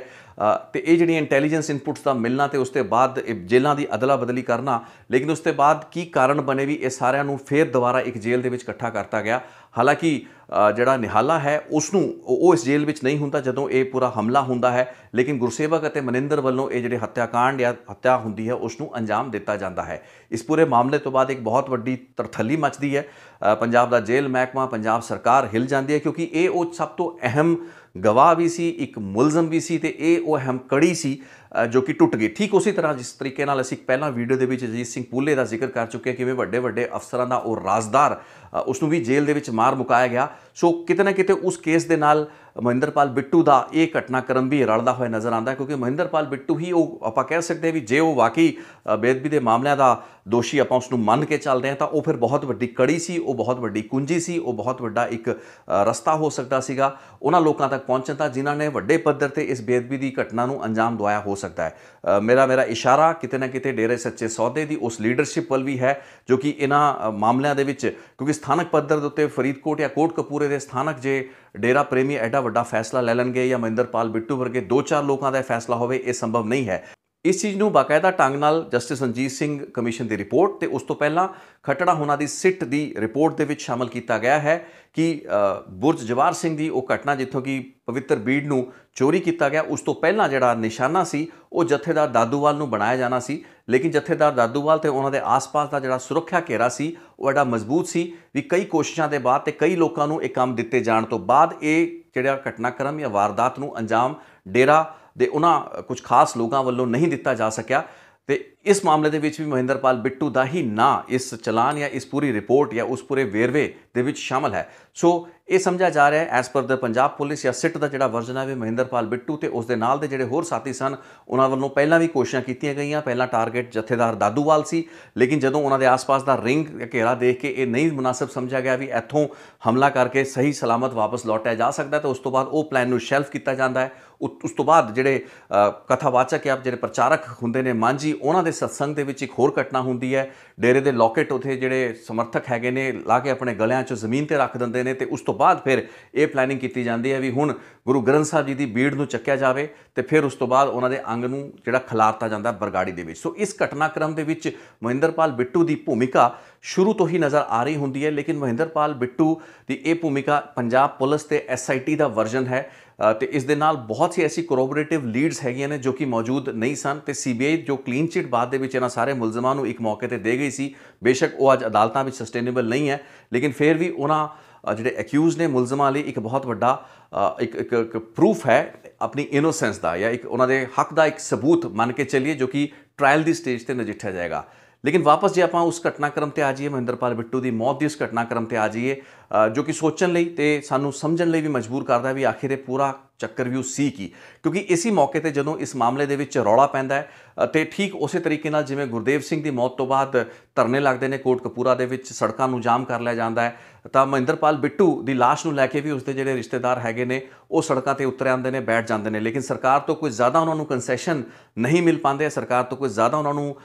ਤੇ ਇਹ ਜਿਹੜੀ ਇੰਟੈਲੀਜੈਂਸ ਇਨਪੁਟਸ ਦਾ ਮਿਲਣਾ ਤੇ ਉਸ ਤੋਂ ਬਾਅਦ ਜੇਲ੍ਹਾਂ ਦੀ ਅਦਲਾ ਬਦਲੀ ਕਰਨਾ ਲੇਕਿਨ ਉਸ ਤੋਂ ਬਾਅਦ ਕੀ ਕਾਰਨ ਬਣੇ ਵੀ ਇਹ ਸਾਰਿਆਂ ਨੂੰ ਫੇਰ ਦੁਬਾਰਾ ਇੱਕ ਜੇਲ੍ਹ ਦੇ ਵਿੱਚ ਇਕੱਠਾ ਕਰਤਾ ਗਿਆ ਹਾਲਾਂਕਿ ਜਿਹੜਾ ਨਿਹਾਲਾ ਹੈ ਉਸ ਨੂੰ ਉਹ ਇਸ ਜੇਲ੍ਹ ਵਿੱਚ ਨਹੀਂ ਹੁੰਦਾ ਜਦੋਂ ਇਹ ਪੂਰਾ ਹਮਲਾ ਹੁੰਦਾ ਹੈ ਲੇਕਿਨ ਗੁਰਸੇਵਕ ਅਤੇ ਮਨਿੰਦਰ ਵੱਲੋਂ ਇਹ ਜਿਹੜੇ ਹੱਤਿਆਕਾਂਡ ਜਾਂ ਹੱਤਿਆ ਹੁੰਦੀ ਹੈ ਉਸ ਨੂੰ ਅੰਜਾਮ ਦਿੱਤਾ ਜਾਂਦਾ ਹੈ ਇਸ ਪੂਰੇ ਮਾਮਲੇ ਤੋਂ ਬਾਅਦ ਇੱਕ ਬਹੁਤ ਵੱਡੀ ਤਰਥੱਲੀ ਮਚਦੀ ਹੈ ਪੰਜਾਬ ਦਾ ਜੇਲ੍ਹ ਮਹਿਕਮਾ ਪੰਜਾਬ ਸਰਕਾਰ ਹਿਲ ਜਾਂਦੀ ਹੈ ਕਿਉਂਕਿ ਇਹ ਉਹ ਸਭ ਤੋਂ ਅਹਿਮ ਗਵਾਹ ਵੀ ਸੀ ਇੱਕ ਮੁਲਜ਼ਮ ਵੀ ਸੀ ਤੇ ਇਹ ਉਹ ਕੜੀ ਸੀ ਜੋ ਕਿ ਟੁੱਟ ਗਈ ਠੀਕ ਉਸੇ ਤਰ੍ਹਾਂ ਜਿਸ ਤਰੀਕੇ ਨਾਲ ਅਸੀਂ ਪਹਿਲਾਂ ਵੀਡੀਓ ਦੇ ਵਿੱਚ ਅਜੀਤ ਸਿੰਘ ਪੂਲੇ ਦਾ ਜ਼ਿਕਰ ਕਰ ਚੁੱਕੇ ਕਿਵੇਂ ਵੱਡੇ ਵੱਡੇ ਅਫਸਰਾਂ ਦਾ ਉਹ ਰਾਜ਼ਦਾਰ ਉਸ ਨੂੰ ਵੀ ਜੇਲ੍ਹ ਦੇ ਵਿੱਚ ਮਾਰ ਮੁਕਾਇਆ ਗਿਆ ਸੋ ਕਿਤੇ ਨਾ ਕਿਤੇ ਉਸ ਕੇਸ ਦੇ ਨਾਲ ਮਹਿੰਦਰਪਾਲ ਬਿੱਟੂ ਦਾ ਇਹ ਘਟਨਾਕ੍ਰਮ ਵੀ ਰਲਦਾ ਹੋਇਆ ਨਜ਼ਰ ਆਉਂਦਾ ਕਿਉਂਕਿ ਮਹਿੰਦਰਪਾਲ ਬਿੱਟੂ ਹੀ ਉਹ ਆਪਾਂ ਕਹਿ ਸਕਦੇ ਹਾਂ ਵੀ ਜੇ ਉਹ ਵਾਕਈ ਬੇਦਬੀ ਦੇ ਮਾਮਲਿਆਂ ਦਾ ਦੋਸ਼ੀ ਆਪਾਂ ਉਸ ਨੂੰ ਮੰਨ ਕੇ ਚੱਲਦੇ ਹਾਂ ਤਾਂ ਉਹ ਫਿਰ ਬਹੁਤ ਵੱਡੀ ਕੜੀ ਸੀ ਉਹ ਬਹੁਤ ਵੱਡੀ ਕੁੰਜੀ ਸੀ ਉਹ ਬਹੁਤ ਵੱਡਾ ਇੱਕ ਰਸਤਾ ਹੋ ਸਕਦਾ ਸੀਗਾ ਉਹਨਾਂ ਲੋਕਾਂ ਤੱਕ ਪਹੁੰਚਣ ਦਾ ਜਿਨ੍ਹਾਂ ਨੇ ਵੱਡੇ ਪੱਧਰ ਤੇ ਇਸ ਬੇਦਬੀ ਦੀ ਘਟਨਾ ਨੂੰ ਅੰਜਾਮ ਦਵਾਇਆ ਹੋ ਸਕਦਾ ਹੈ ਮੇਰਾ ਮੇਰਾ ਇਸ਼ਾਰਾ ਕਿਤੇ ਨਾ ਕਿਤੇ ਡੇਰੇ ਸੱਚੇ ਸੌਦੇ ਦੀ ਉਸ ਲੀਡਰਸ਼ਿਪ ਵੱਲ ਵੀ ਹੈ ਜੋ ਕਿ ਇਹਨਾਂ ਮਾਮਲਿਆਂ ਦੇ ਵਿੱਚ ਕਿਉਂਕਿ ਸਥਾਨਕ ਪੱਧਰ ਦੇ ਉੱਤੇ ਫਰੀਦਕੋਟ ਜਾਂ ਕੋਟਕਪੂਰੇ ਦੇ ਸਥਾਨਕ ਜੇ ਡੇਰਾ ਪ੍ਰੇਮੀ ਐਡਾ ਵੱਡਾ ਫੈਸਲਾ ਲੈ ਲੈਣਗੇ ਜਾਂ ਮਹਿੰਦਰਪਾਲ ਬਿੱਟੂ ਵਰਗੇ ਦੋ ਚਾਰ ਲੋਕਾਂ ਦਾ ਫੈਸਲਾ ਹੋਵੇ ਇਹ ਸੰਭਵ ਨਹੀਂ ਹੈ ਇਸ ਚੀਜ਼ ਨੂੰ ਬਾਕਾਇਦਾ ਟੰਗ ਨਾਲ ਜਸਟਿਸ ਸੰਜੀਤ ਸਿੰਘ ਕਮਿਸ਼ਨ ਦੀ ਰਿਪੋਰਟ ਤੇ ਉਸ ਤੋਂ ਪਹਿਲਾਂ ਖਟੜਾ ਹੋਣਾ ਦੀ ਸਿੱਟ ਦੀ ਰਿਪੋਰਟ ਦੇ ਵਿੱਚ ਸ਼ਾਮਲ ਕੀਤਾ ਗਿਆ ਹੈ ਕਿ ਬੁਰਜ ਜਵਾਰ ਸਿੰਘ ਦੀ ਉਹ ਘਟਨਾ ਜਿੱਥੋਂ ਕਿ ਪਵਿੱਤਰ ਬੀੜ ਨੂੰ ਚੋਰੀ ਕੀਤਾ ਗਿਆ ਉਸ ਤੋਂ ਪਹਿਲਾਂ ਜਿਹੜਾ ਨਿਸ਼ਾਨਾ ਸੀ ਉਹ ਜਥੇਦਾਰ ਦਾਦੂਵਾਲ ਨੂੰ ਬਣਾਇਆ ਜਾਣਾ ਸੀ ਲੇਕਿਨ ਜਥੇਦਾਰ ਦਾਦੂਵਾਲ ਤੇ ਉਹਨਾਂ ਦੇ ਆਸ-ਪਾਸ ਦਾ ਜਿਹੜਾ ਸੁਰੱਖਿਆ ਘੇਰਾ ਸੀ ਉਹ ਬੜਾ ਮਜ਼ਬੂਤ ਸੀ ਵੀ ਕਈ ਕੋਸ਼ਿਸ਼ਾਂ ਦੇ ਬਾਅਦ ਤੇ ਕਈ ਲੋਕਾਂ ਨੂੰ ਇਹ ਕੰਮ ਦਿੱਤੇ ਜਾਣ ਤੋਂ ਬਾਅਦ ਇਹ ਜਿਹੜਾ ਘਟਨਾਕ੍ਰਮ ਜਾਂ ਵਾਰਦਾਤ ਨੂੰ ਅੰਜਾਮ ਡੇਰਾ ਦੇ ਉਹਨਾਂ ਕੁਝ ਖਾਸ ਲੋਕਾਂ ਵੱਲੋਂ ਨਹੀਂ ਦਿੱਤਾ ਜਾ ਸਕਿਆ ਤੇ ਇਸ ਮਾਮਲੇ ਦੇ ਵਿੱਚ ਵੀ ਮਹਿੰਦਰਪਾਲ ਬਿੱਟੂ ਦਾ ਹੀ ਨਾਂ ਇਸ ਚਲਾਨ ਜਾਂ ਇਸ ਪੂਰੀ ਰਿਪੋਰਟ ਜਾਂ ਉਸ ਪੂਰੇ ਵੇਰਵੇ ਦੇ ਵਿੱਚ ਸ਼ਾਮਲ ਹੈ ਸੋ ਇਹ ਸਮਝਿਆ ਜਾ ਰਿਹਾ ਹੈ ਐਸ ਪਰ ਦ ਪੰਜਾਬ ਪੁਲਿਸ ਜਾਂ ਸਿੱਟ ਦਾ ਜਿਹੜਾ ਵਰਜਨ ਹੈ ਵੀ ਮਹਿੰਦਰਪਾਲ ਬਿੱਟੂ ਤੇ ਉਸ ਦੇ ਨਾਲ ਦੇ ਜਿਹੜੇ ਹੋਰ ਸਾਥੀ ਸਨ ਉਹਨਾਂ ਵੱਲੋਂ ਪਹਿਲਾਂ ਵੀ ਕੋਸ਼ਿਸ਼ਾਂ ਕੀਤੀਆਂ ਗਈਆਂ ਪਹਿਲਾਂ ਟਾਰਗੇਟ ਜਥੇਦਾਰ ਦਾਦੂਵਾਲ ਸੀ ਲੇਕਿਨ ਜਦੋਂ ਉਹਨਾਂ ਦੇ ਆਸ-ਪਾਸ ਦਾ ਰਿੰਗ ਘੇਰਾ ਦੇਖ ਕੇ ਇਹ ਨਹੀਂ ਮੁਨਾਸਬ ਸਮਝਿਆ ਗਿਆ ਵੀ ਇੱਥੋਂ ਹਮਲਾ ਕਰਕੇ ਸਹੀ ਸਲਾਮਤ ਵਾਪਸ ਲੌਟਿਆ ਜਾ ਸਕਦਾ ਤਾਂ ਉਸ ਤੋਂ ਬਾਅਦ ਉਹ ਪਲਾਨ ਨੂੰ ਸ਼ੈਲਫ ਕੀਤਾ ਜਾਂਦਾ ਹੈ ਉਸ ਤੋਂ ਬਾਅਦ ਜਿਹੜੇ ਕਥਾਵਾਚਕ ਆਪ ਜਿਹੜੇ ਪ੍ਰਚਾਰਕ ਹੁੰਦੇ ਨੇ ਮਾਂਜੀ ਉਹਨਾਂ ਦੇ ਸਤਸੰਗ ਦੇ ਵਿੱਚ ਇੱਕ ਹੋਰ ਘਟਨਾ ਹੁੰਦੀ ਹੈ ਡੇਰੇ ਦੇ ਲੋਕੇਟ ਉਥੇ ਜਿਹੜੇ ਸਮਰਥਕ ਹੈਗੇ ਨੇ ਲਾ ਕੇ ਆਪਣੇ ਗਲਿਆਂ 'ਚ ਜ਼ਮੀਨ ਤੇ ਰੱਖ ਦਿੰਦੇ ਨੇ ਤੇ ਉਸ ਤੋਂ ਬਾਅਦ ਫਿਰ ਇਹ ਪਲੈਨਿੰਗ ਕੀਤੀ ਜਾਂਦੀ ਹੈ ਵੀ ਹੁਣ ਗੁਰੂ ਗ੍ਰੰਥ ਸਾਹਿਬ ਜੀ ਦੀ ਬੀੜ ਨੂੰ ਚੱਕਿਆ ਜਾਵੇ ਤੇ ਫਿਰ ਉਸ ਤੋਂ ਬਾਅਦ ਉਹਨਾਂ ਦੇ ਅੰਗ ਨੂੰ ਜਿਹੜਾ ਖਲਾਰਤਾ ਜਾਂਦਾ ਬਰਗਾੜੀ ਦੇ ਵਿੱਚ ਸੋ ਇਸ ਘਟਨਾਕ੍ਰਮ ਦੇ ਵਿੱਚ ਮਹਿੰਦਰਪਾਲ ਬਿੱਟੂ ਦੀ ਭੂਮਿਕਾ ਸ਼ੁਰੂ ਤੋਂ ਹੀ ਨਜ਼ਰ ਆ ਰਹੀ ਹੁੰਦੀ ਹੈ ਲੇਕਿਨ ਮਹਿੰਦਰਪਾਲ ਬਿੱਟੂ ਦੀ ਇਹ ਭੂਮਿਕਾ ਪੰਜਾਬ ਪੁਲਿਸ ਤੇ ਐਸਆਈਟੀ ਦਾ ਵਰਜ਼ਨ ਹੈ ਤੇ ਇਸ ਦੇ ਨਾਲ ਬਹੁਤ ਹੀ ਐਸੀ ਕੋਰੋਬੋਰੇਟਿਵ ਲੀਡਸ ਹੈਗੀਆਂ ਨੇ ਜੋ ਕਿ ਮੌਜੂਦ ਨਹੀਂ ਸਨ ਤੇ ਸੀਬੀਆਈ ਜੋ ਕਲੀਨ ਚਿਟ ਬਾਅਦ ਦੇ ਵਿੱਚ ਇਹਨਾਂ ਸਾਰੇ ਮੁਲਜ਼ਮਾਂ ਨੂੰ ਇੱਕ ਮੌਕੇ ਤੇ ਦੇ ਗਈ ਸੀ ਬੇਸ਼ੱਕ ਉਹ ਅੱਜ ਅਦਾਲਤਾਂ ਵਿੱਚ ਸਸਟੇਨੇਬਲ ਨਹੀਂ ਹੈ ਲੇਕਿਨ ਫਿਰ ਵੀ ਉਹਨਾਂ ਜਿਹੜੇ ਅਕਿਊਜ਼ ਨੇ ਮੁਲਜ਼ਮਾਂ ਲਈ ਇੱਕ ਬਹੁਤ ਵੱਡਾ ਇੱਕ ਇੱਕ ਪ੍ਰੂਫ ਹੈ ਆਪਣੀ ਇਨੋਸੈਂਸ ਦਾ ਜਾਂ ਇੱਕ ਉਹਨਾਂ ਦੇ ਹੱਕ ਦਾ ਇੱਕ ਸਬੂਤ ਮੰਨ ਕੇ ਚੱਲੀਏ ਜੋ ਕਿ ਟ੍ਰਾਇਲ ਦੀ ਸਟੇਜ ਤੇ ਨਜਿੱਠਿਆ ਜਾਏਗਾ ਲੇਕਿਨ ਵਾਪਸ ਜੇ ਆਪਾਂ ਉਸ ਘਟਨਾਕ੍ਰਮ ਤੇ ਆ ਜਾਈਏ ਮਹਿੰਦਰਪਾਲ ਬਿੱਟੂ ਦੀ ਮੌਤ ਦੀ ਉਸ ਘਟਨਾਕ੍ਰਮ ਤੇ ਆ ਜਾਈਏ ਜੋ ਕਿ ਸੋਚਣ ਲਈ ਤੇ ਸਾਨੂੰ ਸਮਝਣ ਲਈ ਵੀ ਮਜਬੂਰ ਕਰਦਾ ਵੀ ਆਖਿਰ ਇਹ ਪੂਰਾ ਚੱਕਰ ਵੀ ਸੀ ਕੀ ਕਿਉਂਕਿ ਇਸੇ ਮੌਕੇ ਤੇ ਜਦੋਂ ਇਸ ਮਾਮਲੇ ਦੇ ਵਿੱਚ ਰੌਲਾ ਪੈਂਦਾ ਹੈ ਤੇ ਠੀਕ ਉਸੇ ਤਰੀਕੇ ਨਾਲ ਜਿਵੇਂ ਗੁਰਦੇਵ ਸਿੰਘ ਦੀ ਮੌਤ ਤੋਂ ਬਾਅਦ ਧਰਨੇ ਲੱਗਦੇ ਨੇ ਕੋਟ ਕਪੂਰਾ ਦੇ ਵਿੱਚ ਸੜਕਾਂ ਨੂੰ ਜਾਮ ਕਰ ਲਿਆ ਜਾਂਦਾ ਹੈ ਤਾਂ ਮਹਿੰਦਰਪਾਲ ਬਿੱਟੂ ਦੀ লাশ ਨੂੰ ਲੈ ਕੇ ਵੀ ਉਸਦੇ ਜਿਹੜੇ ਰਿਸ਼ਤੇਦਾਰ ਹੈਗੇ ਨੇ ਉਹ ਸੜਕਾਂ ਤੇ ਉਤਰ ਆਉਂਦੇ ਨੇ ਬੈਠ ਜਾਂਦੇ ਨੇ ਲੇਕਿਨ ਸਰਕਾਰ ਤੋਂ ਕੋਈ ਜ਼ਿਆਦਾ ਉਹਨਾਂ ਨੂੰ ਕਨਸੈਸ਼ਨ ਨਹੀਂ ਮਿਲ ਪਾਉਂਦੇ ਸਰਕਾਰ ਤੋਂ ਕੋਈ ਜ਼ਿਆਦਾ ਉਹਨਾਂ ਨੂੰ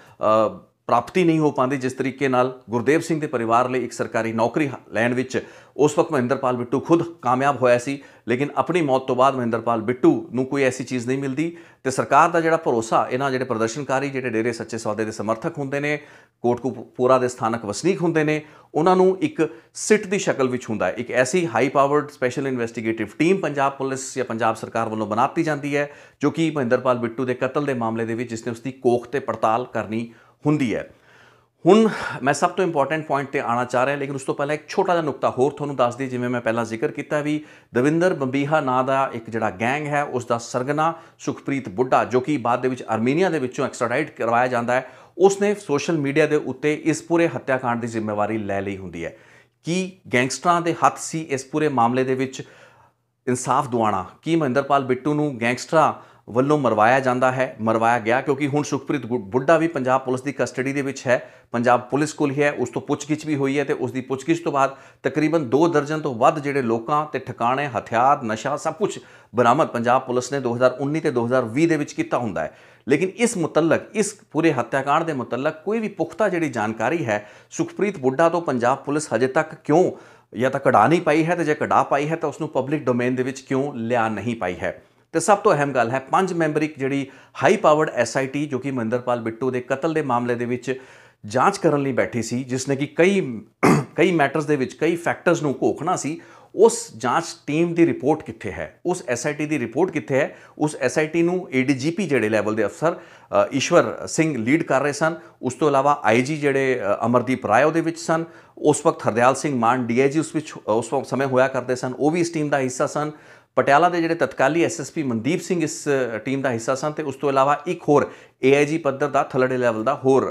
ਪ੍ਰਾਪਤੀ ਨਹੀਂ ਹੋ ਪਾਉਂਦੀ ਜਿਸ ਤਰੀਕੇ ਨਾਲ ਗੁਰਦੇਵ ਸਿੰਘ ਦੇ ਪਰਿਵਾਰ ਲਈ ਇੱਕ ਸਰਕਾਰੀ ਨੌਕਰੀ ਲੈਣ ਵਿੱਚ ਉਸ ਵਕਤ ਮਹਿੰਦਰਪਾਲ ਬਿੱਟੂ ਖੁਦ ਕਾਮਯਾਬ ਹੋਇਆ ਸੀ ਲੇਕਿਨ ਆਪਣੀ ਮੌਤ ਤੋਂ ਬਾਅਦ ਮਹਿੰਦਰਪਾਲ ਬਿੱਟੂ ਨੂੰ ਕੋਈ ਐਸੀ ਚੀਜ਼ ਨਹੀਂ ਮਿਲਦੀ ਤੇ ਸਰਕਾਰ ਦਾ ਜਿਹੜਾ ਭਰੋਸਾ ਇਹਨਾਂ ਜਿਹੜੇ ਪ੍ਰਦਰਸ਼ਨਕਾਰੀ ਜਿਹੜੇ ਡੇਰੇ ਸੱਚੇ ਸੌਦੇ ਦੇ ਸਮਰਥਕ ਹੁੰਦੇ ਨੇ ਕੋਟਕਪੂਰਾ ਦੇ ਸਥਾਨਕ ਵਸਨੀਕ ਹੁੰਦੇ ਨੇ ਉਹਨਾਂ ਨੂੰ ਇੱਕ ਸਿੱਟ ਦੀ ਸ਼ਕਲ ਵਿੱਚ ਹੁੰਦਾ ਹੈ ਇੱਕ ਐਸੀ high powered special investigative team Punjab police ਜਾਂ ਪੰਜਾਬ ਸਰਕਾਰ ਵੱਲੋਂ ਬਣਾਤੀ ਜਾਂਦੀ ਹੈ ਜੋ ਕਿ ਮਹਿੰਦਰਪਾਲ ਬਿੱਟੂ ਦੇ ਕਤਲ ਦੇ ਮਾਮਲੇ ਦੇ ਵਿੱਚ ਜਿਸਨੇ ਉਸ ਦੀ ਕੋਖ ਤੇ ਪੜਤਾਲ ਕਰਨੀ ਹੁੰਦੀ ਹੈ ਹੁਣ ਮੈਂ ਸਭ ਤੋਂ ਇੰਪੋਰਟੈਂਟ ਪੁਆਇੰਟ ਤੇ ਆਣਾ ਚਾਹ ਰਿਹਾ ਲੇਕਿਨ ਉਸ ਤੋਂ ਪਹਿਲਾਂ ਇੱਕ ਛੋਟਾ ਜਿਹਾ ਨੁਕਤਾ ਹੋਰ ਤੁਹਾਨੂੰ ਦੱਸ ਦਈ ਜਿਵੇਂ ਮੈਂ ਪਹਿਲਾਂ ਜ਼ਿਕਰ ਕੀਤਾ ਵੀ ਦਵਿੰਦਰ ਬੰਬੀਹਾ ਨਾਂ ਦਾ ਇੱਕ ਜਿਹੜਾ ਗੈਂਗ ਹੈ ਉਸ ਦਾ ਸਰਗਨਾ ਸੁਖਪ੍ਰੀਤ ਬੁੱਢਾ ਜੋ ਕਿ ਬਾਅਦ ਦੇ ਵਿੱਚ ਆਰਮੀਨੀਆ ਦੇ ਵਿੱਚੋਂ ਐਕਸਟ੍ਰਾਡਾਈਟ ਕਰਵਾਇਆ ਜਾਂਦਾ ਹੈ ਉਸ ਨੇ ਸੋਸ਼ਲ ਮੀਡੀਆ ਦੇ ਉੱਤੇ ਇਸ ਪੂਰੇ ਹੱਤਿਆਕਾਂਡ ਦੀ ਜ਼ਿੰਮੇਵਾਰੀ ਲੈ ਲਈ ਹੁੰਦੀ ਹੈ ਕੀ ਗੈਂਗਸਟਰਾਂ ਦੇ ਹੱਥ ਸੀ ਇਸ ਪੂਰੇ ਮਾਮਲੇ ਦੇ ਵਿੱਚ ਇਨਸਾਫ ਦਿਵਾਣਾ ਕੀ ਮਹਿੰਦਰਪਾਲ ਬਿੱਟੂ ਨੂੰ ਗੈਂਗਸਟਰਾਂ ਵੱਲੋਂ ਮਰਵਾਇਆ ਜਾਂਦਾ ਹੈ ਮਰਵਾਇਆ ਗਿਆ ਕਿਉਂਕਿ ਹੁਣ ਸੁਖਪ੍ਰੀਤ ਬੁੱਢਾ ਵੀ ਪੰਜਾਬ ਪੁਲਿਸ ਦੀ ਕਸਟਡੀ ਦੇ ਵਿੱਚ ਹੈ ਪੰਜਾਬ ਪੁਲਿਸ ਕੋਲ ਹੀ ਹੈ ਉਸ ਤੋਂ ਪੁੱਛਗਿੱਛ ਵੀ ਹੋਈ ਹੈ ਤੇ ਉਸ ਦੀ ਪੁੱਛਗਿੱਛ ਤੋਂ ਬਾਅਦ ਤਕਰੀਬਨ 2 ਦਰਜਨ ਤੋਂ ਵੱਧ ਜਿਹੜੇ ਲੋਕਾਂ ਤੇ ਠਿਕਾਣੇ ਹਥਿਆਰ ਨਸ਼ਾ ਸਭ ਕੁਝ ਬਰਾਮਦ ਪੰਜਾਬ ਪੁਲਿਸ ਨੇ 2019 ਤੇ 2020 ਦੇ ਵਿੱਚ ਕੀਤਾ ਹੁੰਦਾ ਹੈ ਲੇਕਿਨ ਇਸ ਮੁਤਲਕ ਇਸ ਪੂਰੇ ਹੱਤਿਆਕਾਂਡ ਦੇ ਮੁਤਲਕ ਕੋਈ ਵੀ ਪੁਖਤਾ ਜਿਹੜੀ ਜਾਣਕਾਰੀ ਹੈ ਸੁਖਪ੍ਰੀਤ ਬੁੱਢਾ ਤੋਂ ਪੰਜਾਬ ਪੁਲਿਸ ਹਜੇ ਤੱਕ ਕਿਉਂ ਜਾਂ ਤਾਂ ਕਢਾ ਨਹੀਂ ਪਾਈ ਹੈ ਤੇ ਜੇ ਕਢਾ ਪਾਈ ਹੈ ਤਾਂ ਉਸ ਨੂੰ ਪਬਲਿਕ ਡੋਮੇਨ ਦੇ ਵਿੱਚ ਕਿਉਂ ਲਿਆ ਨਹੀਂ ਪਾਈ ਹੈ ਤੇ ਸਭ ਤੋਂ ਅਹਿਮ ਗੱਲ ਹੈ ਪੰਜ ਮੈਂਬਰੀ ਜਿਹੜੀ ਹਾਈ ਪਾਵਰਡ ਐਸਆਈਟੀ ਜੋ ਕਿ ਮਹਿੰਦਰਪਾਲ ਬਿੱਟੂ ਦੇ ਕਤਲ ਦੇ ਮਾਮਲੇ ਦੇ ਵਿੱਚ ਜਾਂਚ ਕਰਨ ਲਈ ਬੈਠੀ ਸੀ ਜਿਸ ਨੇ ਕਿ ਕਈ ਕਈ ਮੈਟਰਸ ਦੇ ਵਿੱਚ ਕਈ ਫੈਕਟਰਸ ਨੂੰ ਘੋਖਣਾ ਸੀ ਉਸ ਜਾਂਚ ਟੀਮ ਦੀ ਰਿਪੋਰਟ ਕਿੱਥੇ ਹੈ ਉਸ ਐਸਆਈਟੀ ਦੀ ਰਿਪੋਰਟ ਕਿੱਥੇ ਹੈ ਉਸ ਐਸਆਈਟੀ ਨੂੰ ਏਡੀਜੀਪੀ ਜਿਹੜੇ ਲੈਵਲ ਦੇ ਅਫਸਰ ਈਸ਼ਵਰ ਸਿੰਘ ਲੀਡ ਕਰ ਰਹੇ ਸਨ ਉਸ ਤੋਂ ਇਲਾਵਾ ਆਈਜੀ ਜਿਹੜੇ ਅਮਰਦੀਪ ਰਾਏ ਉਹਦੇ ਵਿੱਚ ਸਨ ਉਸ ਵਕਤ ਹਰਦਿਆਲ ਸਿੰਘ ਮਾਨ ਡੀਆਈਜੀ ਉਸ ਵਿੱਚ ਉਸ ਸਮੇਂ ਹੋਇਆ ਕਰਦੇ ਸਨ ਉਹ ਵੀ ਇਸ ਟੀਮ ਦਾ ਹਿੱਸਾ ਸਨ ਪਟਿਆਲਾ ਦੇ ਜਿਹੜੇ ਤਤਕਾਲੀ ਐਸਐਸਪੀ ਮਨਦੀਪ ਸਿੰਘ ਇਸ ਟੀਮ ਦਾ ਹਿੱਸਾ ਸਨ ਤੇ ਉਸ ਤੋਂ ਇਲਾਵਾ ਇੱਕ ਹੋਰ ਏਆਈਜੀ ਪੱਧਰ ਦਾ ਥਲੜੇ ਲੈਵਲ ਦਾ ਹੋਰ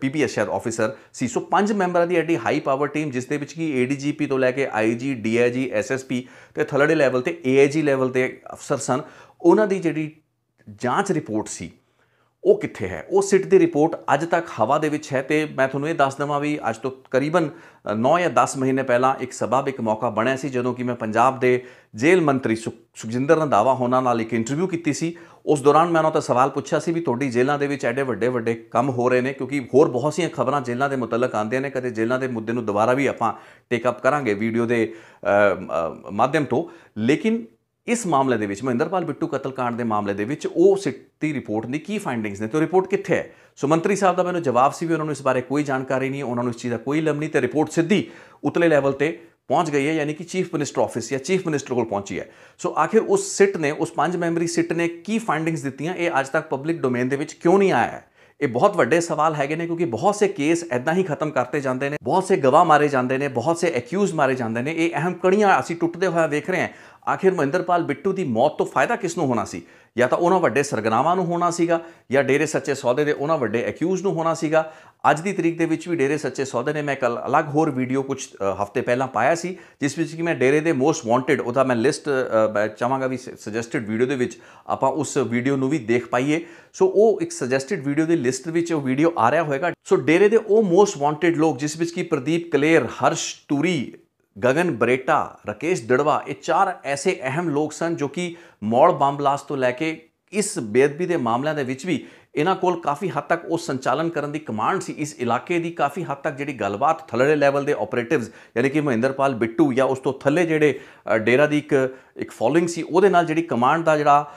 ਪੀਪੀਐਸ ਸ਼ਾਇਦ ਆਫੀਸਰ ਸੀ ਸੋ ਪੰਜ ਮੈਂਬਰਾਂ ਦੀ ਐਡੀ ਹਾਈ ਪਾਵਰ ਟੀਮ ਜਿਸ ਦੇ ਵਿੱਚ ਕੀ ਏਡੀਜੀਪੀ ਤੋਂ ਲੈ ਕੇ ਆਈਜੀ ਡੀਆਈਜੀ ਐਸਐਸਪੀ ਤੇ ਥਲੜੇ ਲੈਵਲ ਤੇ ਏਆਈਜੀ ਲੈਵਲ ਦੇ ਅਫਸਰ ਸਨ ਉਹਨਾਂ ਦੀ ਜਿਹੜੀ ਜਾਂਚ ਰਿਪੋਰਟ ਸੀ ਉਹ ਕਿੱਥੇ ਹੈ ਉਹ ਸਿਟ ਦੀ ਰਿਪੋਰਟ ਅੱਜ ਤੱਕ ਹਵਾ ਦੇ ਵਿੱਚ ਹੈ ਤੇ ਮੈਂ ਤੁਹਾਨੂੰ ਇਹ ਦੱਸ ਦਵਾਂ ਵੀ ਅੱਜ ਤੋਂ ਕਰੀਬਨ 9 ਜਾਂ 10 ਮਹੀਨੇ ਪਹਿਲਾਂ ਇੱਕ ਸਬਬ ਇੱਕ ਮੌਕਾ ਬਣਿਆ ਸੀ ਜਦੋਂ ਕਿ ਮੈਂ ਪੰਜਾਬ ਦੇ ਜੇਲ੍ਹ ਮੰਤਰੀ ਸੁਖਜਿੰਦਰ ਰੰਧਾਵਾ ਹੋਣਾ ਨਾਲ ਇੱਕ ਇੰਟਰਵਿਊ ਕੀਤੀ ਸੀ ਉਸ ਦੌਰਾਨ ਮੈਂ ਉਹਨਾਂ ਤੋਂ ਸਵਾਲ ਪੁੱਛਿਆ ਸੀ ਵੀ ਤੁਹਾਡੀ ਜੇਲ੍ਹਾਂ ਦੇ ਵਿੱਚ ਐਡੇ ਵੱਡੇ ਵੱਡੇ ਕੰਮ ਹੋ ਰਹੇ ਨੇ ਕਿਉਂਕਿ ਹੋਰ ਬਹੁਤ ਸੀਆਂ ਖਬਰਾਂ ਜੇਲ੍ਹਾਂ ਦੇ ਮੁਤਲਕ ਆਉਂਦੀਆਂ ਨੇ ਕਦੇ ਜੇਲ੍ਹਾਂ ਦੇ ਮੁੱਦੇ ਨੂੰ ਦੁਬਾਰਾ ਵੀ ਆਪਾਂ ਟੇਕ ਅਪ ਕਰਾਂਗੇ ਵੀਡੀਓ ਦੇ ਮਾਧਿਅਮ ਤੋਂ ਲੇਕਿਨ ਇਸ ਮਾਮਲੇ ਦੇ ਵਿੱਚ ਮਹਿੰਦਰਪਾਲ ਬਿੱਟੂ ਕਤਲकांड ਦੇ ਮਾਮਲੇ ਦੇ ਵਿੱਚ ਉਹ ਸਿੱਟੀ ਰਿਪੋਰਟ ਦੀ ਕੀ ਫਾਈਂਡਿੰਗਸ ਨੇ ਤੇ ਰਿਪੋਰਟ ਕਿੱਥੇ ਹੈ ਸੋ ਮੰਤਰੀ ਸਾਹਿਬ ਦਾ ਮੈਨੂੰ ਜਵਾਬ ਸੀ ਵੀ ਉਹਨਾਂ ਨੂੰ ਇਸ ਬਾਰੇ ਕੋਈ ਜਾਣਕਾਰੀ ਨਹੀਂ ਉਹਨਾਂ ਨੂੰ ਇਸ ਚੀਜ਼ ਦਾ ਕੋਈ ਲਮ ਨਹੀਂ ਤੇ ਰਿਪੋਰਟ ਸਿੱਧੀ ਉਤਲੇ ਲੈਵਲ ਤੇ ਪਹੁੰਚ ਗਈ ਹੈ ਯਾਨੀ ਕਿ ਚੀਫ ਮਿਨਿਸਟਰ ਆਫਿਸ ਜਾਂ ਚੀਫ ਮਿਨਿਸਟਰ ਕੋਲ ਪਹੁੰਚੀ ਹੈ ਸੋ ਆਖਿਰ ਉਸ ਸਿੱਟ ਨੇ ਉਸ ਪੰਜ ਮੈਂਬਰੀ ਸਿੱਟ ਨੇ ਕੀ ਫਾਈਂਡਿੰਗਸ ਦਿੱਤੀਆਂ ਇਹ ਅੱਜ ਤੱਕ ਪਬਲਿਕ ਡੋਮੇਨ ਦੇ ਵਿੱਚ ਕਿਉਂ ਨਹੀਂ ਆਇਆ ਇਹ ਬਹੁਤ ਵੱਡੇ ਸਵਾਲ ਹੈਗੇ ਨੇ ਕਿਉਂਕਿ ਬਹੁਤ ਸੇ ਕੇਸ ਐਦਾਂ ਹੀ ਖਤਮ ਕਰਤੇ ਜਾਂਦੇ ਨੇ ਬਹੁਤ ਸੇ ਗਵਾਹ ਮਾਰੇ ਜਾਂਦੇ ਨੇ ਬਹੁਤ ਸੇ ਐਕਿਊਜ਼ ਮਾਰੇ ਜਾਂਦੇ ਨੇ ਇਹ ਅਹਿਮ ਕੜੀਆਂ ਅਸੀਂ ਟੁੱਟਦੇ ਹੋਇਆ ਵੇਖ ਰਹੇ ਹਾਂ ਆਖਿਰ ਮਹਿੰਦਰਪਾਲ ਬਿੱਟੂ ਦੀ ਮੌਤ ਤੋਂ ਫਾਇਦਾ ਕਿਸ ਨੂੰ ਹੋਣਾ ਸੀ ਜਾਂ ਤਾਂ ਉਹਨਾਂ ਵੱਡੇ ਸਰਗਨਾਵਾਂ ਨੂੰ ਹੋਣਾ ਸੀਗਾ ਜਾਂ ਡੇਰੇ ਸੱਚੇ ਸੌਦੇ ਦੇ ਉਹਨਾਂ ਵੱਡੇ ਐਕਿਊਜ਼ ਨੂੰ ਹੋਣਾ ਸੀਗਾ ਅੱਜ ਦੀ ਤਰੀਕ ਦੇ ਵਿੱਚ ਵੀ ਡੇਰੇ ਸੱਚੇ ਸੌਦੇ ਨੇ ਮੈਂ ਕੱਲ ਅਲੱਗ ਹੋਰ ਵੀਡੀਓ ਕੁਝ ਹਫ਼ਤੇ ਪਹਿਲਾਂ ਪਾਇਆ ਸੀ ਜਿਸ ਵਿੱਚ ਕਿ ਮੈਂ ਡੇਰੇ ਦੇ ਮੋਸਟ ਵਾਂਟਡ ਉਹਦਾ ਮੈਂ ਲਿਸਟ ਚਾਹਾਂਗਾ ਵੀ ਸੁਜੈਸਟਡ ਵੀਡੀਓ ਦੇ ਵਿੱਚ ਆਪਾਂ ਉਸ ਵੀਡੀਓ ਨੂੰ ਵੀ ਦੇਖ ਪਾਈਏ ਸੋ ਉਹ ਇੱਕ ਸੁਜੈਸਟਡ ਵੀਡੀਓ ਦੀ ਲਿਸਟ ਵਿੱਚ ਉਹ ਵੀਡੀਓ ਆ ਰਿਹਾ ਹੋਏਗਾ ਸੋ ਡੇਰੇ ਦੇ ਉਹ ਮੋਸਟ ਵਾਂਟਡ ਲੋਕ ਜਿਸ ਵਿੱਚ ਕਿ ਪ੍ਰਦੀਪ ਕਲੇਰ ਹਰਸ਼ ਤੂਰੀ ਗगन ਬਰੇਟਾ ਰਕੇਸ਼ ਡੜਵਾ ਇਹ ਚਾਰ ਐਸੇ ਅਹਿਮ ਲੋਕ ਸਨ ਜੋ ਕਿ ਮੌੜ ਬੰਬ ਬਲਾਸਟ ਤੋਂ ਲੈ ਕੇ ਇਸ ਬੇਅਦਬੀ ਦੇ ਮਾਮਲਿਆਂ ਦੇ ਵਿੱਚ ਵੀ ਇਹਨਾਂ ਕੋਲ ਕਾਫੀ ਹੱਦ ਤੱਕ ਉਹ ਸੰਚਾਲਨ ਕਰਨ ਦੀ ਕਮਾਂਡ ਸੀ ਇਸ ਇਲਾਕੇ ਦੀ ਕਾਫੀ ਹੱਦ ਤੱਕ ਜਿਹੜੀ ਗੱਲਬਾਤ ਥੱਲੜੇ ਲੈਵਲ ਦੇ ਆਪਰੇਟਿਵਸ ਯਾਨੀ ਕਿ ਮਹਿੰਦਰਪਾਲ ਬਿੱਟੂ ਜਾਂ ਉਸ ਤੋਂ ਥੱਲੇ ਜਿਹੜੇ ਡੇਰਾ ਦੀ ਇੱਕ ਇੱਕ ਫੋਲੋਇੰਗ ਸੀ ਉਹਦੇ ਨਾਲ ਜਿਹੜੀ ਕਮਾਂਡ ਦਾ ਜਿਹੜਾ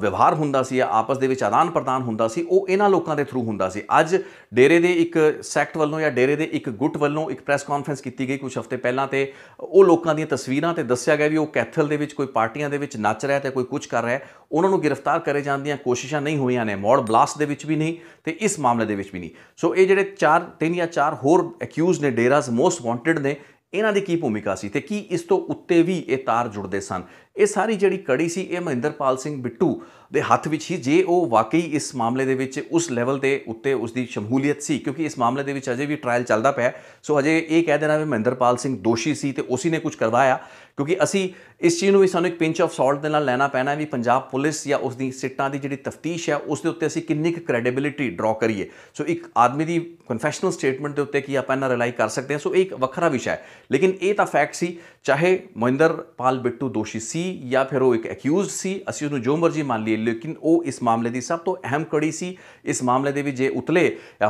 ਵਿਵਹਾਰ ਹੁੰਦਾ ਸੀ ਆਪਸ ਦੇ ਵਿੱਚ ਆਦਾਨ ਪ੍ਰਦਾਨ ਹੁੰਦਾ ਸੀ ਉਹ ਇਹਨਾਂ ਲੋਕਾਂ ਦੇ ਥਰੂ ਹੁੰਦਾ ਸੀ ਅੱਜ ਡੇਰੇ ਦੇ ਇੱਕ ਸੈਕਟ ਵੱਲੋਂ ਜਾਂ ਡੇਰੇ ਦੇ ਇੱਕ ਗੁੱਟ ਵੱਲੋਂ ਇੱਕ ਪ੍ਰੈਸ ਕਾਨਫਰੰਸ ਕੀਤੀ ਗਈ ਕੁਝ ਹਫ਼ਤੇ ਪਹਿਲਾਂ ਤੇ ਉਹ ਲੋਕਾਂ ਦੀਆਂ ਤਸਵੀਰਾਂ ਤੇ ਦੱਸਿਆ ਗਿਆ ਵੀ ਉਹ ਕੈਥਲ ਦੇ ਵਿੱਚ ਕੋਈ ਪਾਰਟੀਆਂ ਦੇ ਵਿੱਚ ਨੱਚ ਰਿਹਾ ਤੇ ਕੋਈ ਕੁਝ ਕਰ ਰਿਹਾ ਉਹਨਾਂ ਨੂੰ ਗ੍ਰਿਫਤਾਰ ਕਰੇ ਜਾਣ ਦੀਆਂ ਕੋਸ਼ਿਸ਼ਾਂ ਨਹੀਂ ਹੋਈਆਂ ਨੇ ਮੌੜ ਬਲਾਸਟ ਦੇ ਵਿੱਚ ਵੀ ਨਹੀਂ ਤੇ ਇਸ ਮਾਮਲੇ ਦੇ ਵਿੱਚ ਵੀ ਨਹੀਂ ਸੋ ਇਹ ਜਿਹੜੇ ਚਾਰ ਤਿੰਨ ਜਾਂ ਚਾਰ ਹੋਰ ਅਕਿਊਜ਼ ਨੇ ਡੇਰਾਸ ਮੋਸਟ ਵਾਂਟਡ ਨੇ ਇਹਨਾਂ ਦੀ ਕੀ ਭੂਮਿਕਾ ਸੀ ਤੇ ਕੀ ਇਸ ਤੋਂ ਉੱਤੇ ਵੀ ਇਹ ਤਾਰ ਜੁੜਦੇ ਸਨ ਇਹ ਸਾਰੀ ਜਿਹੜੀ ਕੜੀ ਸੀ ਇਹ ਮਹਿੰਦਰਪਾਲ ਸਿੰਘ ਬਿੱਟੂ ਦੇ ਹੱਥ ਵਿੱਚ ਹੀ ਜੇ ਉਹ ਵਾਕਈ ਇਸ ਮਾਮਲੇ ਦੇ ਵਿੱਚ ਉਸ ਲੈਵਲ ਤੇ ਉੱਤੇ ਉਸ ਦੀ ਸ਼ਮੂਲੀਅਤ ਸੀ ਕਿਉਂਕਿ ਇਸ ਮਾਮਲੇ ਦੇ ਵਿੱਚ ਅਜੇ ਵੀ ਟ੍ਰਾਇਲ ਚੱਲਦਾ ਪਿਆ ਸੋ ਅਜੇ ਇਹ ਕਹਿ ਦੇਣਾ ਵੀ ਮਹਿੰਦਰਪਾਲ ਸਿੰਘ ਦੋਸ਼ੀ ਸੀ ਤੇ ਉਸੇ ਨੇ ਕੁਝ ਕਰਵਾਇਆ ਕਿਉਂਕਿ ਅਸੀਂ ਇਸ ਚੀਜ਼ ਨੂੰ ਵੀ ਸਾਨੂੰ ਇੱਕ ਪਿੰਚ ਆਫ ਸਾਲਟ ਦੇ ਨਾਲ ਲੈਣਾ ਪੈਣਾ ਵੀ ਪੰਜਾਬ ਪੁਲਿਸ ਜਾਂ ਉਸ ਦੀ ਸਿੱਟਾਂ ਦੀ ਜਿਹੜੀ ਤਫਤੀਸ਼ ਹੈ ਉਸ ਦੇ ਉੱਤੇ ਅਸੀਂ ਕਿੰਨੀ ਕੁ ਕ੍ਰੈਡੀਬਿਲਿਟੀ ਡਰਾ ਕਰੀਏ ਸੋ ਇੱਕ ਆਦਮੀ ਦੀ ਕਨਫੈਸ਼ਨਲ ਸਟੇਟਮੈਂਟ ਦੇ ਉੱਤੇ ਕੀ ਆਪਾਂ ਇਹਨਾਂ ਰਿਲਾਈ ਕਰ ਸਕਦੇ ਹਾਂ ਸੋ ਇਹ ਇੱਕ ਵੱਖਰਾ ਵਿਸ਼ਾ ਹੈ ਲੇਕਿਨ ਇਹ ਤਾਂ ਫੈਕਟ ਸੀ ਚਾਹੇ ਮਹਿੰਦਰਪਾਲ ਬਿੱਟੂ ਦੋਸ਼ੀ ਸੀ ਜਾਂ ਫਿਰ ਉਹ ਇੱਕ ਐਕਿਊਜ਼ਡ ਸੀ ਅਸੀਂ ਉਹਨੂੰ ਜੋ ਮਰਜ਼ੀ ਮੰਨ ਲਈਏ ਲੇਕਿਨ ਉਹ ਇਸ ਮਾਮਲੇ ਦੀ ਸਭ ਤੋਂ ਅਹਿਮ ਕੜੀ ਸੀ ਇਸ ਮਾਮਲੇ ਦੇ ਵਿੱਚ ਜੇ ਉਤਲੇ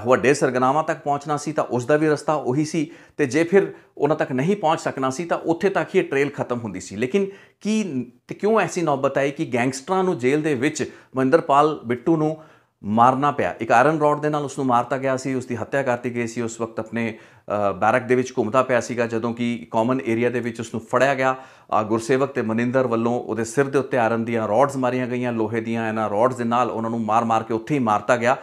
ਵੱਡੇ ਸਰਗਨਾਮਾ ਤੱਕ ਪਹੁੰਚਣਾ ਸੀ ਤਾਂ ਉਸ ਦਾ ਵੀ ਰਸਤਾ ਉਹੀ ਸੀ ਤੇ ਜੇ ਫਿਰ ਉਹਨਾਂ ਤੱਕ ਨਹੀਂ ਪਹੁੰਚ ਸਕਣਾ ਸੀ ਤਾਂ ਉੱਥੇ ਤੱਕ ਹੀ ਟ੍ਰੇਲ ਖਤਮ ਹੁੰਦੀ ਸੀ ਲੇਕਿਨ ਕੀ ਤੇ ਕਿਉਂ ਐਸੀ ਨੌਬਤ ਆਈ ਕਿ ਗੈਂਗਸਟਰਾਂ ਨੂੰ ਜੇਲ੍ਹ ਦੇ ਵਿੱਚ ਮਹਿੰਦਰਪਾਲ ਬਿੱਟੂ ਨੂੰ ਮਾਰਨਾ ਪਿਆ ਇੱਕ ਆਇਰਨ ਰੋਡ ਦੇ ਨਾਲ ਉਸ ਨੂੰ ਮਾਰਤਾ ਗਿਆ ਸੀ ਉਸ ਦੀ ਹੱਤਿਆ ਕਰਤੀ ਗਈ ਸੀ ਉਸ ਵਕਤ ਆਪਣੇ ਬੈਰਕ ਦੇ ਵਿੱਚ ਘੁੰਮਦਾ ਪਿਆ ਸੀਗਾ ਜਦੋਂ ਕਿ ਕਾਮਨ ਏਰੀਆ ਦੇ ਵਿੱਚ ਉਸ ਨੂੰ ਫੜਿਆ ਗਿਆ ਆ ਗੁਰਸੇਵਕ ਤੇ ਮਨਿੰਦਰ ਵੱਲੋਂ ਉਹਦੇ ਸਿਰ ਦੇ ਉੱਤੇ ਆਰਨ ਦੀਆਂ ਰੋਡਸ ਮਾਰੀਆਂ ਗਈਆਂ ਲੋਹੇ ਦੀਆਂ ਇਹਨਾਂ ਰੋਡਸ ਦੇ ਨਾਲ ਉਹਨਾਂ ਨੂੰ ਮਾਰ-ਮਾਰ ਕੇ ਉੱਥੇ ਹੀ ਮਾਰਤਾ ਗਿਆ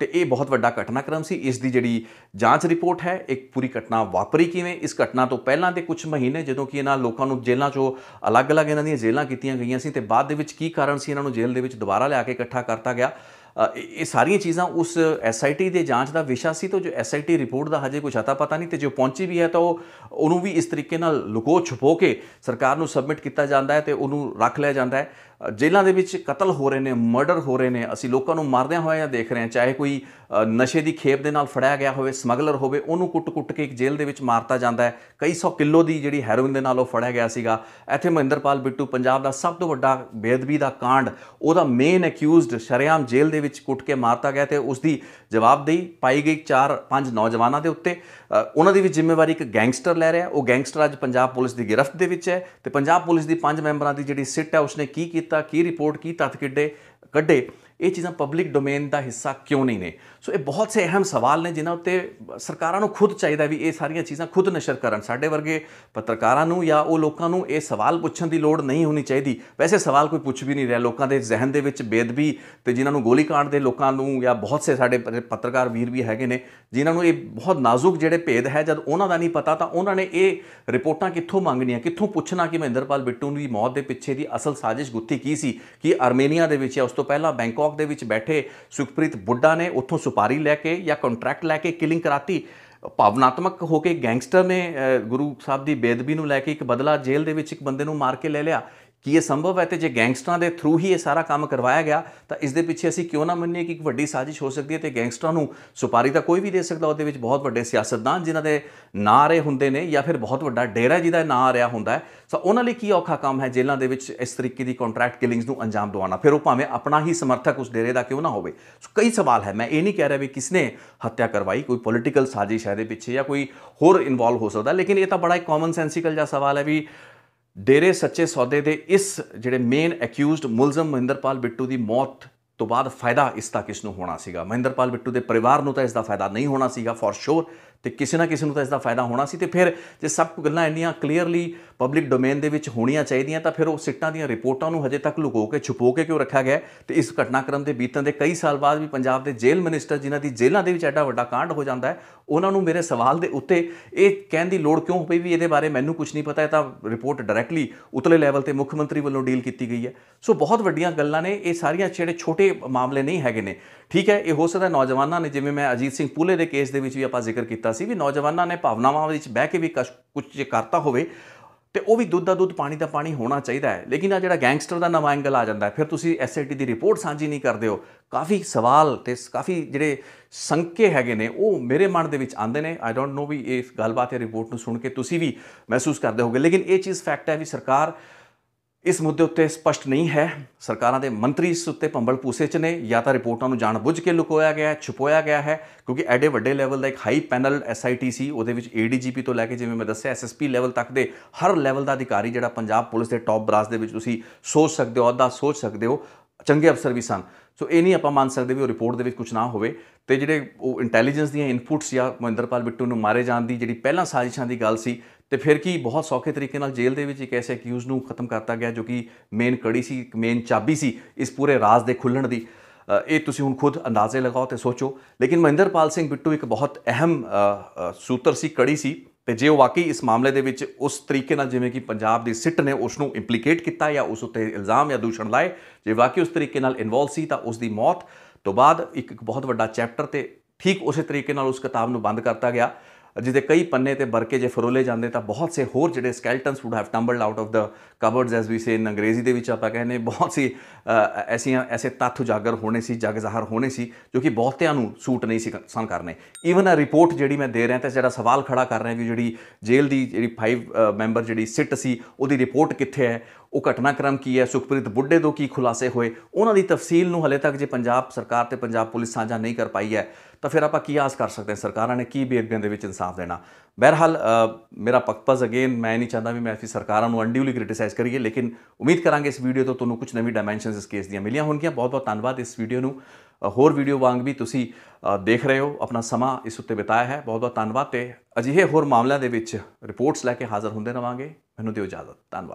ਤੇ ਇਹ ਬਹੁਤ ਵੱਡਾ ਘਟਨਾਕ੍ਰਮ ਸੀ ਇਸ ਦੀ ਜਿਹੜੀ ਜਾਂਚ ਰਿਪੋਰਟ ਹੈ ਇੱਕ ਪੂਰੀ ਘਟਨਾ ਵਾਪਰੀ ਕਿਵੇਂ ਇਸ ਘਟਨਾ ਤੋਂ ਪਹਿਲਾਂ ਦੇ ਕੁਝ ਮਹੀਨੇ ਜਦੋਂ ਕਿ ਇਹਨਾਂ ਲੋਕਾਂ ਨੂੰ ਜੇਲ੍ਹਾਂ 'ਚੋਂ ਅਲੱਗ-ਅਲੱਗ ਇਹਨਾਂ ਦੀਆਂ ਜੇਲ੍ਹਾਂ ਕੀਤੀਆਂ ਗਈਆਂ ਸੀ ਤੇ ਬਾਅਦ ਦੇ ਵਿੱਚ ਕੀ ਕਾਰਨ ਸੀ ਇਹਨਾਂ ਨੂੰ ਜੇਲ੍ਹ ਦੇ ਵਿੱਚ ਦੁਬਾਰਾ ਲਿਆ ਕੇ ਇਕੱਠਾ ਕਰਤਾ ਗਿਆ ਇਹ ਸਾਰੀਆਂ ਚੀਜ਼ਾਂ ਉਸ ਐਸਆਈਟੀ ਦੇ ਜਾਂਚ ਦਾ ਵਿਸ਼ਾ ਸੀ ਤੋਂ ਜੋ ਐਸਆਈਟੀ ਰਿਪੋਰਟ ਦਾ ਹਜੇ ਕੁਝ ਆਤਾ ਪਤਾ ਨਹੀਂ ਤੇ ਜੋ ਪਹੁੰਚੀ ਵੀ ਹੈ ਤਾਂ ਉਹ ਉਹਨੂੰ ਵੀ ਇਸ ਤਰੀਕੇ ਨਾਲ ਲੁਕੋ ਛੁਪੋ ਕੇ ਸਰਕਾਰ ਨੂੰ ਸਬਮਿਟ ਕੀਤਾ ਜਾਂਦਾ ਹੈ ਤੇ ਉਹਨੂੰ ਰੱਖ ਲਿਆ ਜਾਂਦਾ ਹੈ ਜੇਲ੍ਹਾਂ ਦੇ ਵਿੱਚ ਕਤਲ ਹੋ ਰਹੇ ਨੇ ਮਰਡਰ ਹੋ ਰਹੇ ਨੇ ਅਸੀਂ ਲੋਕਾਂ ਨੂੰ ਮਾਰਦਿਆਂ ਹੋਇਆ ਦੇਖ ਰਹੇ ਹਾਂ ਚਾਹੇ ਕੋਈ ਨਸ਼ੇ ਦੀ ਖੇਪ ਦੇ ਨਾਲ ਫੜਿਆ ਗਿਆ ਹੋਵੇ ਸਮਗਲਰ ਹੋਵੇ ਉਹਨੂੰ ਕੁੱਟ-ਕੁੱਟ ਕੇ ਇੱਕ ਜੇਲ੍ਹ ਦੇ ਵਿੱਚ ਮਾਰਤਾ ਜਾਂਦਾ ਹੈ ਕਈ 100 ਕਿਲੋ ਦੀ ਜਿਹੜੀ ਹੈਰੋਇਨ ਦੇ ਨਾਲ ਉਹ ਫੜਿਆ ਗਿਆ ਸੀਗਾ ਇੱਥੇ ਮਹਿੰਦਰਪਾਲ ਬਿੱਟੂ ਪੰਜਾਬ ਦਾ ਸਭ ਤੋਂ ਵੱਡਾ ਬੇਅਦਬੀ ਦਾ ਕਾਂਡ ਉਹਦਾ ਮੇਨ ਅਕਿਊਜ਼ਡ ਸ਼ਰਿਆਮ ਜੇਲ੍ਹ ਦੇ ਵਿੱਚ ਕੁੱਟ ਕੇ ਮਾਰਤਾ ਗਿਆ ਤੇ ਉਸ ਦੀ ਜਵਾਬਦੇਹੀ ਪਾਈ ਗਈ 4-5 ਨੌਜਵਾਨਾਂ ਦੇ ਉੱਤੇ ਉਹਨਾਂ ਦੀ ਵੀ ਜ਼ਿੰਮੇਵਾਰੀ ਇੱਕ ਗੈਂਗਸਟਰ ਲੈ ਰਿਹਾ ਉਹ ਗੈਂਗਸਟਰ ਅੱਜ ਪੰਜਾਬ ਪੁਲਿਸ ਦੀ ਗ੍ਰਿਫਤ ਦੇ ਵਿੱਚ ਹੈ ਤੇ ਪੰਜਾਬ ਪੁਲਿਸ ਦੀ ਪੰਜ ਮੈਂਬਰਾਂ ਦੀ ਜਿਹੜੀ ਸਿੱਟ ਹੈ ਉਸਨੇ ਕੀ ਕੀਤਾ ਕੀ ਰਿਪੋਰਟ ਕੀ ਤੱਥ ਕਿੱਡੇ ਕੱਢੇ ਇਹ ਚੀਜ਼ਾਂ ਪਬਲਿਕ ਡੋਮੇਨ ਦਾ ਹਿੱਸਾ ਕਿਉਂ ਨਹੀਂ ਨੇ ਸੋ ਇਹ ਬਹੁਤ ਸੇ ਅਹਿਮ ਸਵਾਲ ਨੇ ਜਿਨ੍ਹਾਂ ਉੱਤੇ ਸਰਕਾਰਾਂ ਨੂੰ ਖੁਦ ਚਾਹੀਦਾ ਵੀ ਇਹ ਸਾਰੀਆਂ ਚੀਜ਼ਾਂ ਖੁਦ ਨਸ਼ਰ ਕਰਨ ਸਾਡੇ ਵਰਗੇ ਪੱਤਰਕਾਰਾਂ ਨੂੰ ਜਾਂ ਉਹ ਲੋਕਾਂ ਨੂੰ ਇਹ ਸਵਾਲ ਪੁੱਛਣ ਦੀ ਲੋੜ ਨਹੀਂ ਹੋਣੀ ਚਾਹੀਦੀ ਵੈਸੇ ਸਵਾਲ ਕੋਈ ਪੁੱਛ ਵੀ ਨਹੀਂ ਰਿਹਾ ਲੋਕਾਂ ਦੇ ਜ਼ਿਹਨ ਦੇ ਵਿੱਚ ਬੇਦਬੀ ਤੇ ਜਿਨ੍ਹਾਂ ਨੂੰ ਗੋਲੀ ਕਾਂਡ ਦੇ ਲੋਕਾਂ ਨੂੰ ਜਾਂ ਬਹੁਤ ਸੇ ਸਾਡੇ ਪੱਤਰਕਾਰ ਵੀਰ ਵੀ ਹੈਗੇ ਨੇ ਜਿਨ੍ਹਾਂ ਨੂੰ ਇਹ ਬਹੁਤ ਨਾਜ਼ੁਕ ਜਿਹੜੇ ਭੇਦ ਹੈ ਜਦ ਉਹਨਾਂ ਦਾ ਨਹੀਂ ਪਤਾ ਤਾਂ ਉਹਨਾਂ ਨੇ ਇਹ ਰਿਪੋਰਟਾਂ ਕਿੱਥੋਂ ਮੰਗਣੀਆਂ ਕਿੱਥੋਂ ਪੁੱਛਣਾ ਕਿ ਮਹਿੰਦਰਪਾਲ ਬਿੱਟੂ ਦੀ ਮੌਤ ਦੇ ਪਿੱਛੇ ਦੀ ਅਸਲ ਸਾਜ਼ਿਸ਼ ਗੁੱਥੀ ਕੀ ਸੀ ਕਿ ਆਰਮੇਨੀਆ ਦੇ ਵਿੱਚ ਹੈ ਉਸ ਤੋਂ ਪਹਿਲਾਂ ਬੈਂਕਾਕ ਦੇ ਵਿੱਚ ਬੈਠੇ ਸੁਖਪ੍ਰੀਤ ਬੁੱਢਾ ਨੇ ਉੱਥੋਂ ਸੁਪਾਰੀ ਲੈ ਕੇ ਜਾਂ ਕੰਟਰੈਕਟ ਲੈ ਕੇ ਕਿਲਿੰਗ ਕਰਾਤੀ ਭਾਵਨਾਤਮਕ ਹੋ ਕੇ ਗੈਂਗਸਟਰ ਨੇ ਗੁਰੂ ਸਾਹਿਬ ਦੀ ਬੇਦਬੀ ਨੂੰ ਲੈ ਕੇ ਇੱਕ ਬਦਲਾ ਜੇਲ੍ਹ ਦੇ ਵਿੱਚ ਇੱਕ ਬੰਦੇ ਨੂੰ ਮਾਰ ਕੇ ਲੈ ਲਿਆ ਕਿ ਇਹ ਸੰਭਵ ਹੈ ਤੇ ਜੇ ਗੈਂਗਸਟਰਾਂ ਦੇ ਥਰੂ ਹੀ ਇਹ ਸਾਰਾ ਕੰਮ ਕਰਵਾਇਆ ਗਿਆ ਤਾਂ ਇਸ ਦੇ ਪਿੱਛੇ ਅਸੀਂ ਕਿਉਂ ਨਾ ਮੰਨੀਏ ਕਿ ਇੱਕ ਵੱਡੀ ਸਾਜ਼ਿਸ਼ ਹੋ ਸਕਦੀ ਹੈ ਤੇ ਗੈਂਗਸਟਰਾਂ ਨੂੰ ਸੁਪਾਰੀ ਤਾਂ ਕੋਈ ਵੀ ਦੇ ਸਕਦਾ ਉਹਦੇ ਵਿੱਚ ਬਹੁਤ ਵੱਡੇ ਸਿਆਸਤਦਾਨ ਜਿਨ੍ਹਾਂ ਦੇ ਨਾਂ ਆ ਰਹੇ ਹੁੰਦੇ ਨੇ ਜਾਂ ਫਿਰ ਬਹੁਤ ਵੱਡਾ ਡੇਰਾ ਜਿਹਦਾ ਨਾਂ ਆ ਰਿਹਾ ਹੁੰਦਾ ਹੈ ਸੋ ਉਹਨਾਂ ਲਈ ਕੀ ਔਖਾ ਕੰਮ ਹੈ ਜੇਲ੍ਹਾਂ ਦੇ ਵਿੱਚ ਇਸ ਤਰੀਕੇ ਦੀ ਕੰਟਰੈਕਟ ਕਿਲਿੰਗਸ ਨੂੰ ਅੰਜਾਮ ਦਿਵਾਉਣਾ ਫਿਰ ਉਹ ਭਾਵੇਂ ਆਪਣਾ ਹੀ ਸਮਰਥਕ ਉਸ ਡੇਰੇ ਦਾ ਕਿਉਂ ਨਾ ਹੋਵੇ ਸੋ ਕਈ ਸਵਾਲ ਹੈ ਮੈਂ ਇਹ ਨਹੀਂ ਕਹਿ ਰਿਹਾ ਵੀ ਕਿਸ ਨੇ ਹੱਤਿਆ ਕਰਵਾਈ ਕੋਈ ਪੋਲਿਟੀਕਲ ਸਾਜ਼ਿਸ਼ ਹੈ ਦੇ ਪਿੱਛੇ ਜਾਂ ਕੋਈ ਹੋਰ ਇਨਵੋਲਵ ਹੋ ਸਕਦਾ ਲੇਕਿਨ ਇਹ ਤਾਂ ਬੜਾ ਇੱਕ ਕਾਮਨ ਸੈਂਸਿਕਲ ਜਿਹਾ ਸਵਾਲ ਹੈ ਵੀ ਡੇਰੇ ਸੱਚੇ ਸੌਦੇ ਦੇ ਇਸ ਜਿਹੜੇ ਮੇਨ ਅਕਿਊਜ਼ਡ ਮੁਲਜ਼ਮ ਮਹਿੰਦਰਪਾਲ ਬਿੱਟੂ ਦੀ ਮੌਤ ਤੋਂ ਬਾਅਦ ਫਾਇਦਾ ਇਸ ਦਾ ਕਿਸ ਨੂੰ ਹੋਣਾ ਸੀਗਾ ਮਹਿੰਦਰਪਾਲ ਬਿੱਟੂ ਦੇ ਪਰਿਵਾਰ ਨੂੰ ਤਾਂ ਇਸ ਦਾ ਫਾਇਦਾ ਨਹੀਂ ਹੋਣਾ ਸੀਗਾ ਫੋਰ ਸ਼ੋਰ ਤੇ ਕਿਸੇ ਨਾ ਕਿਸੇ ਨੂੰ ਤਾਂ ਇਸ ਦਾ ਫਾਇਦਾ ਹੋਣਾ ਸੀ ਤੇ ਫਿਰ ਜੇ ਸਭ ਕੁ ਗੱਲਾਂ ਇੰਨੀਆਂ ਕਲੀਅਰਲੀ ਪਬਲਿਕ ਡੋਮੇਨ ਦੇ ਵਿੱਚ ਹੋਣੀਆਂ ਚਾਹੀਦੀਆਂ ਤਾਂ ਫਿਰ ਉਹ ਸਿੱਟਾਂ ਦੀਆਂ ਰਿਪੋਰਟਾਂ ਨੂੰ ਹਜੇ ਤੱਕ ਲੁਕੋ ਕੇ ਛੁਪੋ ਕੇ ਕਿਉਂ ਰੱਖਿਆ ਗਿਆ ਤੇ ਇਸ ਘਟਨਾਕ੍ਰਮ ਦੇ ਬੀਤਣ ਦੇ ਕਈ ਸਾਲ ਬਾਅਦ ਵੀ ਪੰਜਾਬ ਦੇ ਜੇਲ੍ਹ ਮਿਨਿਸਟਰ ਜਿਨ੍ਹਾਂ ਦੀ ਜੇਲ੍ਹਾਂ ਦੇ ਵਿੱਚ ਐਡਾ ਵੱਡਾ ਕਾਂਡ ਹੋ ਜਾਂਦਾ ਹੈ ਉਹਨਾਂ ਨੂੰ ਮੇਰੇ ਸਵਾਲ ਦੇ ਉੱਤੇ ਇਹ ਕਹਿਣ ਦੀ ਲੋੜ ਕਿਉਂ ਪਈ ਵੀ ਇਹਦੇ ਬਾਰੇ ਮੈਨੂੰ ਕੁਝ ਨਹੀਂ ਪਤਾ ਹੈ ਤਾਂ ਰਿਪੋਰਟ ਡਾਇਰੈਕਟਲੀ ਉਤਲੇ ਲੈਵਲ ਤੇ ਮੁੱਖ ਮੰਤਰੀ ਵੱਲੋਂ ਡੀਲ ਕੀਤੀ ਗਈ ਹੈ ਸੋ ਬਹੁਤ ਵੱਡੀਆਂ ਗੱਲਾਂ ਨੇ ਇਹ ਸਾਰੀਆਂ ਜਿਹੜੇ ਛੋਟੇ ਮਾਮਲੇ ਨਹੀਂ ਹੈਗੇ ਨੇ ਠੀਕ ਹੈ ਇਹ ਹੋ ਸਕਦਾ ਨੌਜਵਾਨਾਂ ਨੇ ਜਿਵੇਂ ਮੈਂ ਅਜੀਤ ਸਿੰਘ ਪੂਲੇ ਦੇ ਕੇਸ ਦੇ ਵਿੱਚ ਵੀ ਆਪਾਂ ਜ਼ਿਕਰ ਕੀਤਾ ਸੀ ਵੀ ਨੌਜਵਾਨਾਂ ਨੇ ਭਾਵਨਾਵਾਂ ਵਿੱਚ ਬਹਿ ਕੇ ਵੀ ਕੁਝ ਕਰਤਾ ਹੋਵੇ ਤੇ ਉਹ ਵੀ ਦੁੱਧ ਦਾ ਦੁੱਧ ਪਾਣੀ ਦਾ ਪਾਣੀ ਹੋਣਾ ਚਾਹੀਦਾ ਹੈ ਲੇਕਿਨ ਆ ਜਿਹੜਾ ਗੈਂਗਸਟਰ ਦਾ ਨਵਾਂ ਐਂਗਲ ਆ ਜਾਂਦਾ ਫਿਰ ਤੁਸੀਂ ਐਸਆਈਟੀ ਦੀ ਰਿਪੋਰਟ ਸਾਂਝੀ ਨਹੀਂ ਕਰਦੇ ਹੋ ਕਾਫੀ ਸਵਾਲ ਤੇ ਕਾਫੀ ਜਿਹੜੇ ਸੰਕੇ ਹੈਗੇ ਨੇ ਉਹ ਮੇਰੇ ਮਨ ਦੇ ਵਿੱਚ ਆਉਂਦੇ ਨੇ ਆਈ ਡੋਨਟ ਨੋ ਵੀ ਇਸ ਗੱਲਬਾਤ ਇਹ ਰਿਪੋਰਟ ਨੂੰ ਸੁਣ ਕੇ ਤੁਸੀਂ ਵੀ ਮਹਿਸੂਸ ਕਰਦੇ ਹੋਗੇ ਲੇਕਿਨ ਇਹ ਚੀਜ਼ ਫੈਕਟ ਹੈ ਵੀ ਸਰਕਾਰ ਇਸ ਮੁੱਦੇ ਉੱਤੇ ਸਪਸ਼ਟ ਨਹੀਂ ਹੈ ਸਰਕਾਰਾਂ ਦੇ ਮੰਤਰੀ ਇਸ ਉੱਤੇ ਭੰਬਲ ਪੂਸੇ 'ਚ ਨੇ ਜਾਂ ਤਾਂ ਰਿਪੋਰਟਾਂ ਨੂੰ ਜਾਣਬੁੱਝ ਕੇ ਲੁਕੋਇਆ ਗਿਆ ਹੈ ਛੁਪੋਇਆ ਗਿਆ ਹੈ ਕਿਉਂਕਿ ਐਡੇ ਵੱਡੇ ਲੈਵਲ ਦਾ ਇੱਕ ਹਾਈ ਪੈਨਲ ਐਸਆਈਟੀਸੀ ਉਹਦੇ ਵਿੱਚ ਏਡੀਜੀਪੀ ਤੋਂ ਲੈ ਕੇ ਜਿਵੇਂ ਮੈਂ ਦੱਸਿਆ ਐਸਐਸਪੀ ਲੈਵਲ ਤੱਕ ਦੇ ਹਰ ਲੈਵਲ ਦਾ ਅਧਿਕਾਰੀ ਜਿਹੜਾ ਪੰਜਾਬ ਪੁਲਿਸ ਦੇ ਟੌਪ ਬ੍ਰਾਸ ਦੇ ਵਿੱਚ ਤੁਸੀਂ ਸੋਚ ਸਕਦੇ ਹੋ ਅੱਧਾ ਸੋਚ ਸਕਦੇ ਹੋ ਚੰਗੇ ਅਫਸਰ ਵੀ ਸਨ ਸੋ ਇਹ ਨਹੀਂ ਆਪਾਂ ਮੰਨ ਸਕਦੇ ਵੀ ਉਹ ਰਿਪੋਰਟ ਦੇ ਵਿੱਚ ਕੁਝ ਨਾ ਹੋਵੇ ਤੇ ਜਿਹੜੇ ਉਹ ਇੰਟੈਲੀਜੈਂਸ ਦੀਆਂ ਇਨਪੁਟਸ ਜਾਂ ਮਹਿੰਦਰਪਾਲ ਬਿੱਟੂ ਨੂੰ ਮਾਰੇ ਜਾਣ ਦੀ ਜਿਹੜੀ ਪਹਿਲਾਂ ਸਾਜ਼ਿਸ਼ਾਂ ਦੀ ਗੱਲ ਸੀ ਤੇ ਫਿਰ ਕੀ ਬਹੁਤ ਸੌਖੇ ਤਰੀਕੇ ਨਾਲ ਜੇਲ੍ਹ ਦੇ ਵਿੱਚ ਇੱਕ ਐਸੇ ਅਕਿਊਜ਼ ਨੂੰ ਖਤਮ ਕਰਤਾ ਗਿਆ ਜੋ ਕਿ ਮੇਨ ਕੜੀ ਸੀ ਮੇਨ ਚਾਬੀ ਸੀ ਇਸ ਪੂਰੇ ਰਾਜ਼ ਦੇ ਖੁੱਲਣ ਦੀ ਇਹ ਤੁਸੀਂ ਹੁਣ ਖੁਦ ਅੰਦਾਜ਼ੇ ਲਗਾਓ ਤੇ ਸੋਚੋ ਲੇਕਿਨ ਮਹਿੰਦਰਪਾਲ ਸਿੰਘ ਬਿੱਟੂ ਇੱਕ ਬਹੁਤ ਅਹਿਮ ਸੂਤਰ ਸੀ ਕੜੀ ਸੀ ਤੇ ਜੇ ਉਹ ਵਾਕਈ ਇਸ ਮਾਮਲੇ ਦੇ ਵਿੱਚ ਉਸ ਤਰੀਕੇ ਨਾਲ ਜਿਵੇਂ ਕਿ ਪੰਜਾਬ ਦੀ ਸਿੱਟ ਨੇ ਉਸ ਨੂੰ ਇੰਪਲੀਕੇਟ ਕੀਤਾ ਜਾਂ ਉਸ ਉੱਤੇ ਇਲਜ਼ਾਮ ਜਾਂ ਦੂਸ਼ਣ ਲਾਏ ਜੇ ਵਾਕਈ ਉਸ ਤਰੀਕੇ ਨਾਲ ਇਨਵੋਲ ਸੀ ਤਾਂ ਉਸ ਦੀ ਮੌਤ ਤੋਂ ਬਾਅਦ ਇੱਕ ਬਹੁਤ ਵੱਡਾ ਚੈਪਟਰ ਤੇ ਠੀਕ ਉਸੇ ਤਰੀਕੇ ਨਾਲ ਉਸ ਕਿਤਾਬ ਨੂੰ ਬੰਦ ਕਰਤਾ ਗਿਆ ਜਿਹਦੇ ਕਈ ਪੰਨੇ ਤੇ ਬਰਕੇ ਜੇ ਫਰੋਲੇ ਜਾਂਦੇ ਤਾਂ ਬਹੁਤ ਸੇ ਹੋਰ ਜਿਹੜੇ skeletons would have tumbled out of the cupboards as we say in Angrezi ਦੇ ਵਿੱਚ ਆਪਾਂ ਕਹਿੰਦੇ ਬਹੁਤ ਸੀ ਐਸੀਆਂ ਐਸੇ ਤੱਥ ਉਜਾਗਰ ਹੋਣੇ ਸੀ ਜਗ ਜ਼ਾਹਰ ਹੋਣੇ ਸੀ ਜੋ ਕਿ ਬਹੁਤਿਆਂ ਨੂੰ ਸੂਟ ਨਹੀਂ ਸੀ ਸਨ ਕਰਨੇ ਈਵਨ ਆ ਰਿਪੋਰਟ ਜਿਹੜੀ ਮੈਂ ਦੇ ਰਿਹਾ ਤਾਂ ਜਿਹੜਾ ਸਵਾਲ ਖੜਾ ਕਰ ਰਿਹਾ ਵੀ ਜਿਹੜੀ ਜੇਲ੍ਹ ਦੀ ਜਿਹੜੀ 5 ਮੈਂਬਰ ਜਿਹੜੀ ਸਿੱਟ ਸੀ ਉਹਦੀ ਰਿਪੋਰਟ ਕਿੱਥੇ ਹੈ ਉਹ ਘਟਨਾਕ੍ਰਮ ਕੀ ਹੈ ਸੁਖਪ੍ਰੀਤ ਬੁੱਢੇ ਤੋਂ ਕੀ ਖੁਲਾਸੇ ਹੋਏ ਉਹਨਾਂ ਦੀ ਤਫਸੀਲ ਨੂੰ ਹਲੇ ਤੱਕ ਜੇ ਪੰਜਾਬ ਸਰਕਾਰ ਤੇ ਪੰਜਾਬ ਪੁਲਿਸ ਸਾਂਝਾ ਨਹੀਂ ਕਰ ਪਾਈ ਹੈ ਤਾਂ ਫਿਰ ਆਪਾਂ ਕੀ ਆਸ ਕਰ ਸਕਦੇ ਹਾਂ ਸਰਕਾਰਾਂ ਨੇ ਕੀ ਬੇਅਦਬੀਆਂ ਦੇ ਵਿੱਚ ਇਨਸਾਫ ਦੇਣਾ ਬਹਰਹਾਲ ਮੇਰਾ ਪਕਪਸ ਅਗੇਨ ਮੈਂ ਨਹੀਂ ਚਾਹੁੰਦਾ ਵੀ ਮੈਂ ਫਿਰ ਸਰਕਾਰਾਂ ਨੂੰ ਅਨਡਿਊਲੀ ਕ੍ਰਿਟਿਸਾਈਜ਼ ਕਰੀਏ ਲੇਕਿਨ ਉਮੀਦ ਕਰਾਂਗੇ ਇਸ ਵੀਡੀਓ ਤੋਂ ਤੁਹਾਨੂੰ ਕੁਝ ਨਵੀਂ ਡਾਈਮੈਂਸ਼ਨਸ ਇਸ ਕੇਸ ਦੀਆਂ ਮਿਲੀਆਂ ਹੋਣਗੀਆਂ ਬਹੁਤ ਬਹੁਤ ਧੰਨਵਾਦ ਇਸ ਵੀਡੀਓ ਨੂੰ ਹੋਰ ਵੀਡੀਓ ਵਾਂਗ ਵੀ ਤੁਸੀਂ ਦੇਖ ਰਹੇ ਹੋ ਆਪਣਾ ਸਮਾਂ ਇਸ ਉੱਤੇ ਬਿਤਾਇਆ ਹੈ ਬਹੁਤ ਬਹੁਤ ਧੰਨਵਾਦ ਤੇ ਅਜਿਹੇ ਹੋਰ ਮਾਮਲਿਆਂ ਦੇ ਵਿੱਚ ਰਿਪੋਰਟਸ ਲੈ ਕੇ ਹਾਜ਼ਰ ਹੁੰਦੇ ਰਵਾਂਗੇ ਮੈਨੂੰ ਦਿਓ ਇਜਾਜ਼ਤ ਧੰਨਵਾਦ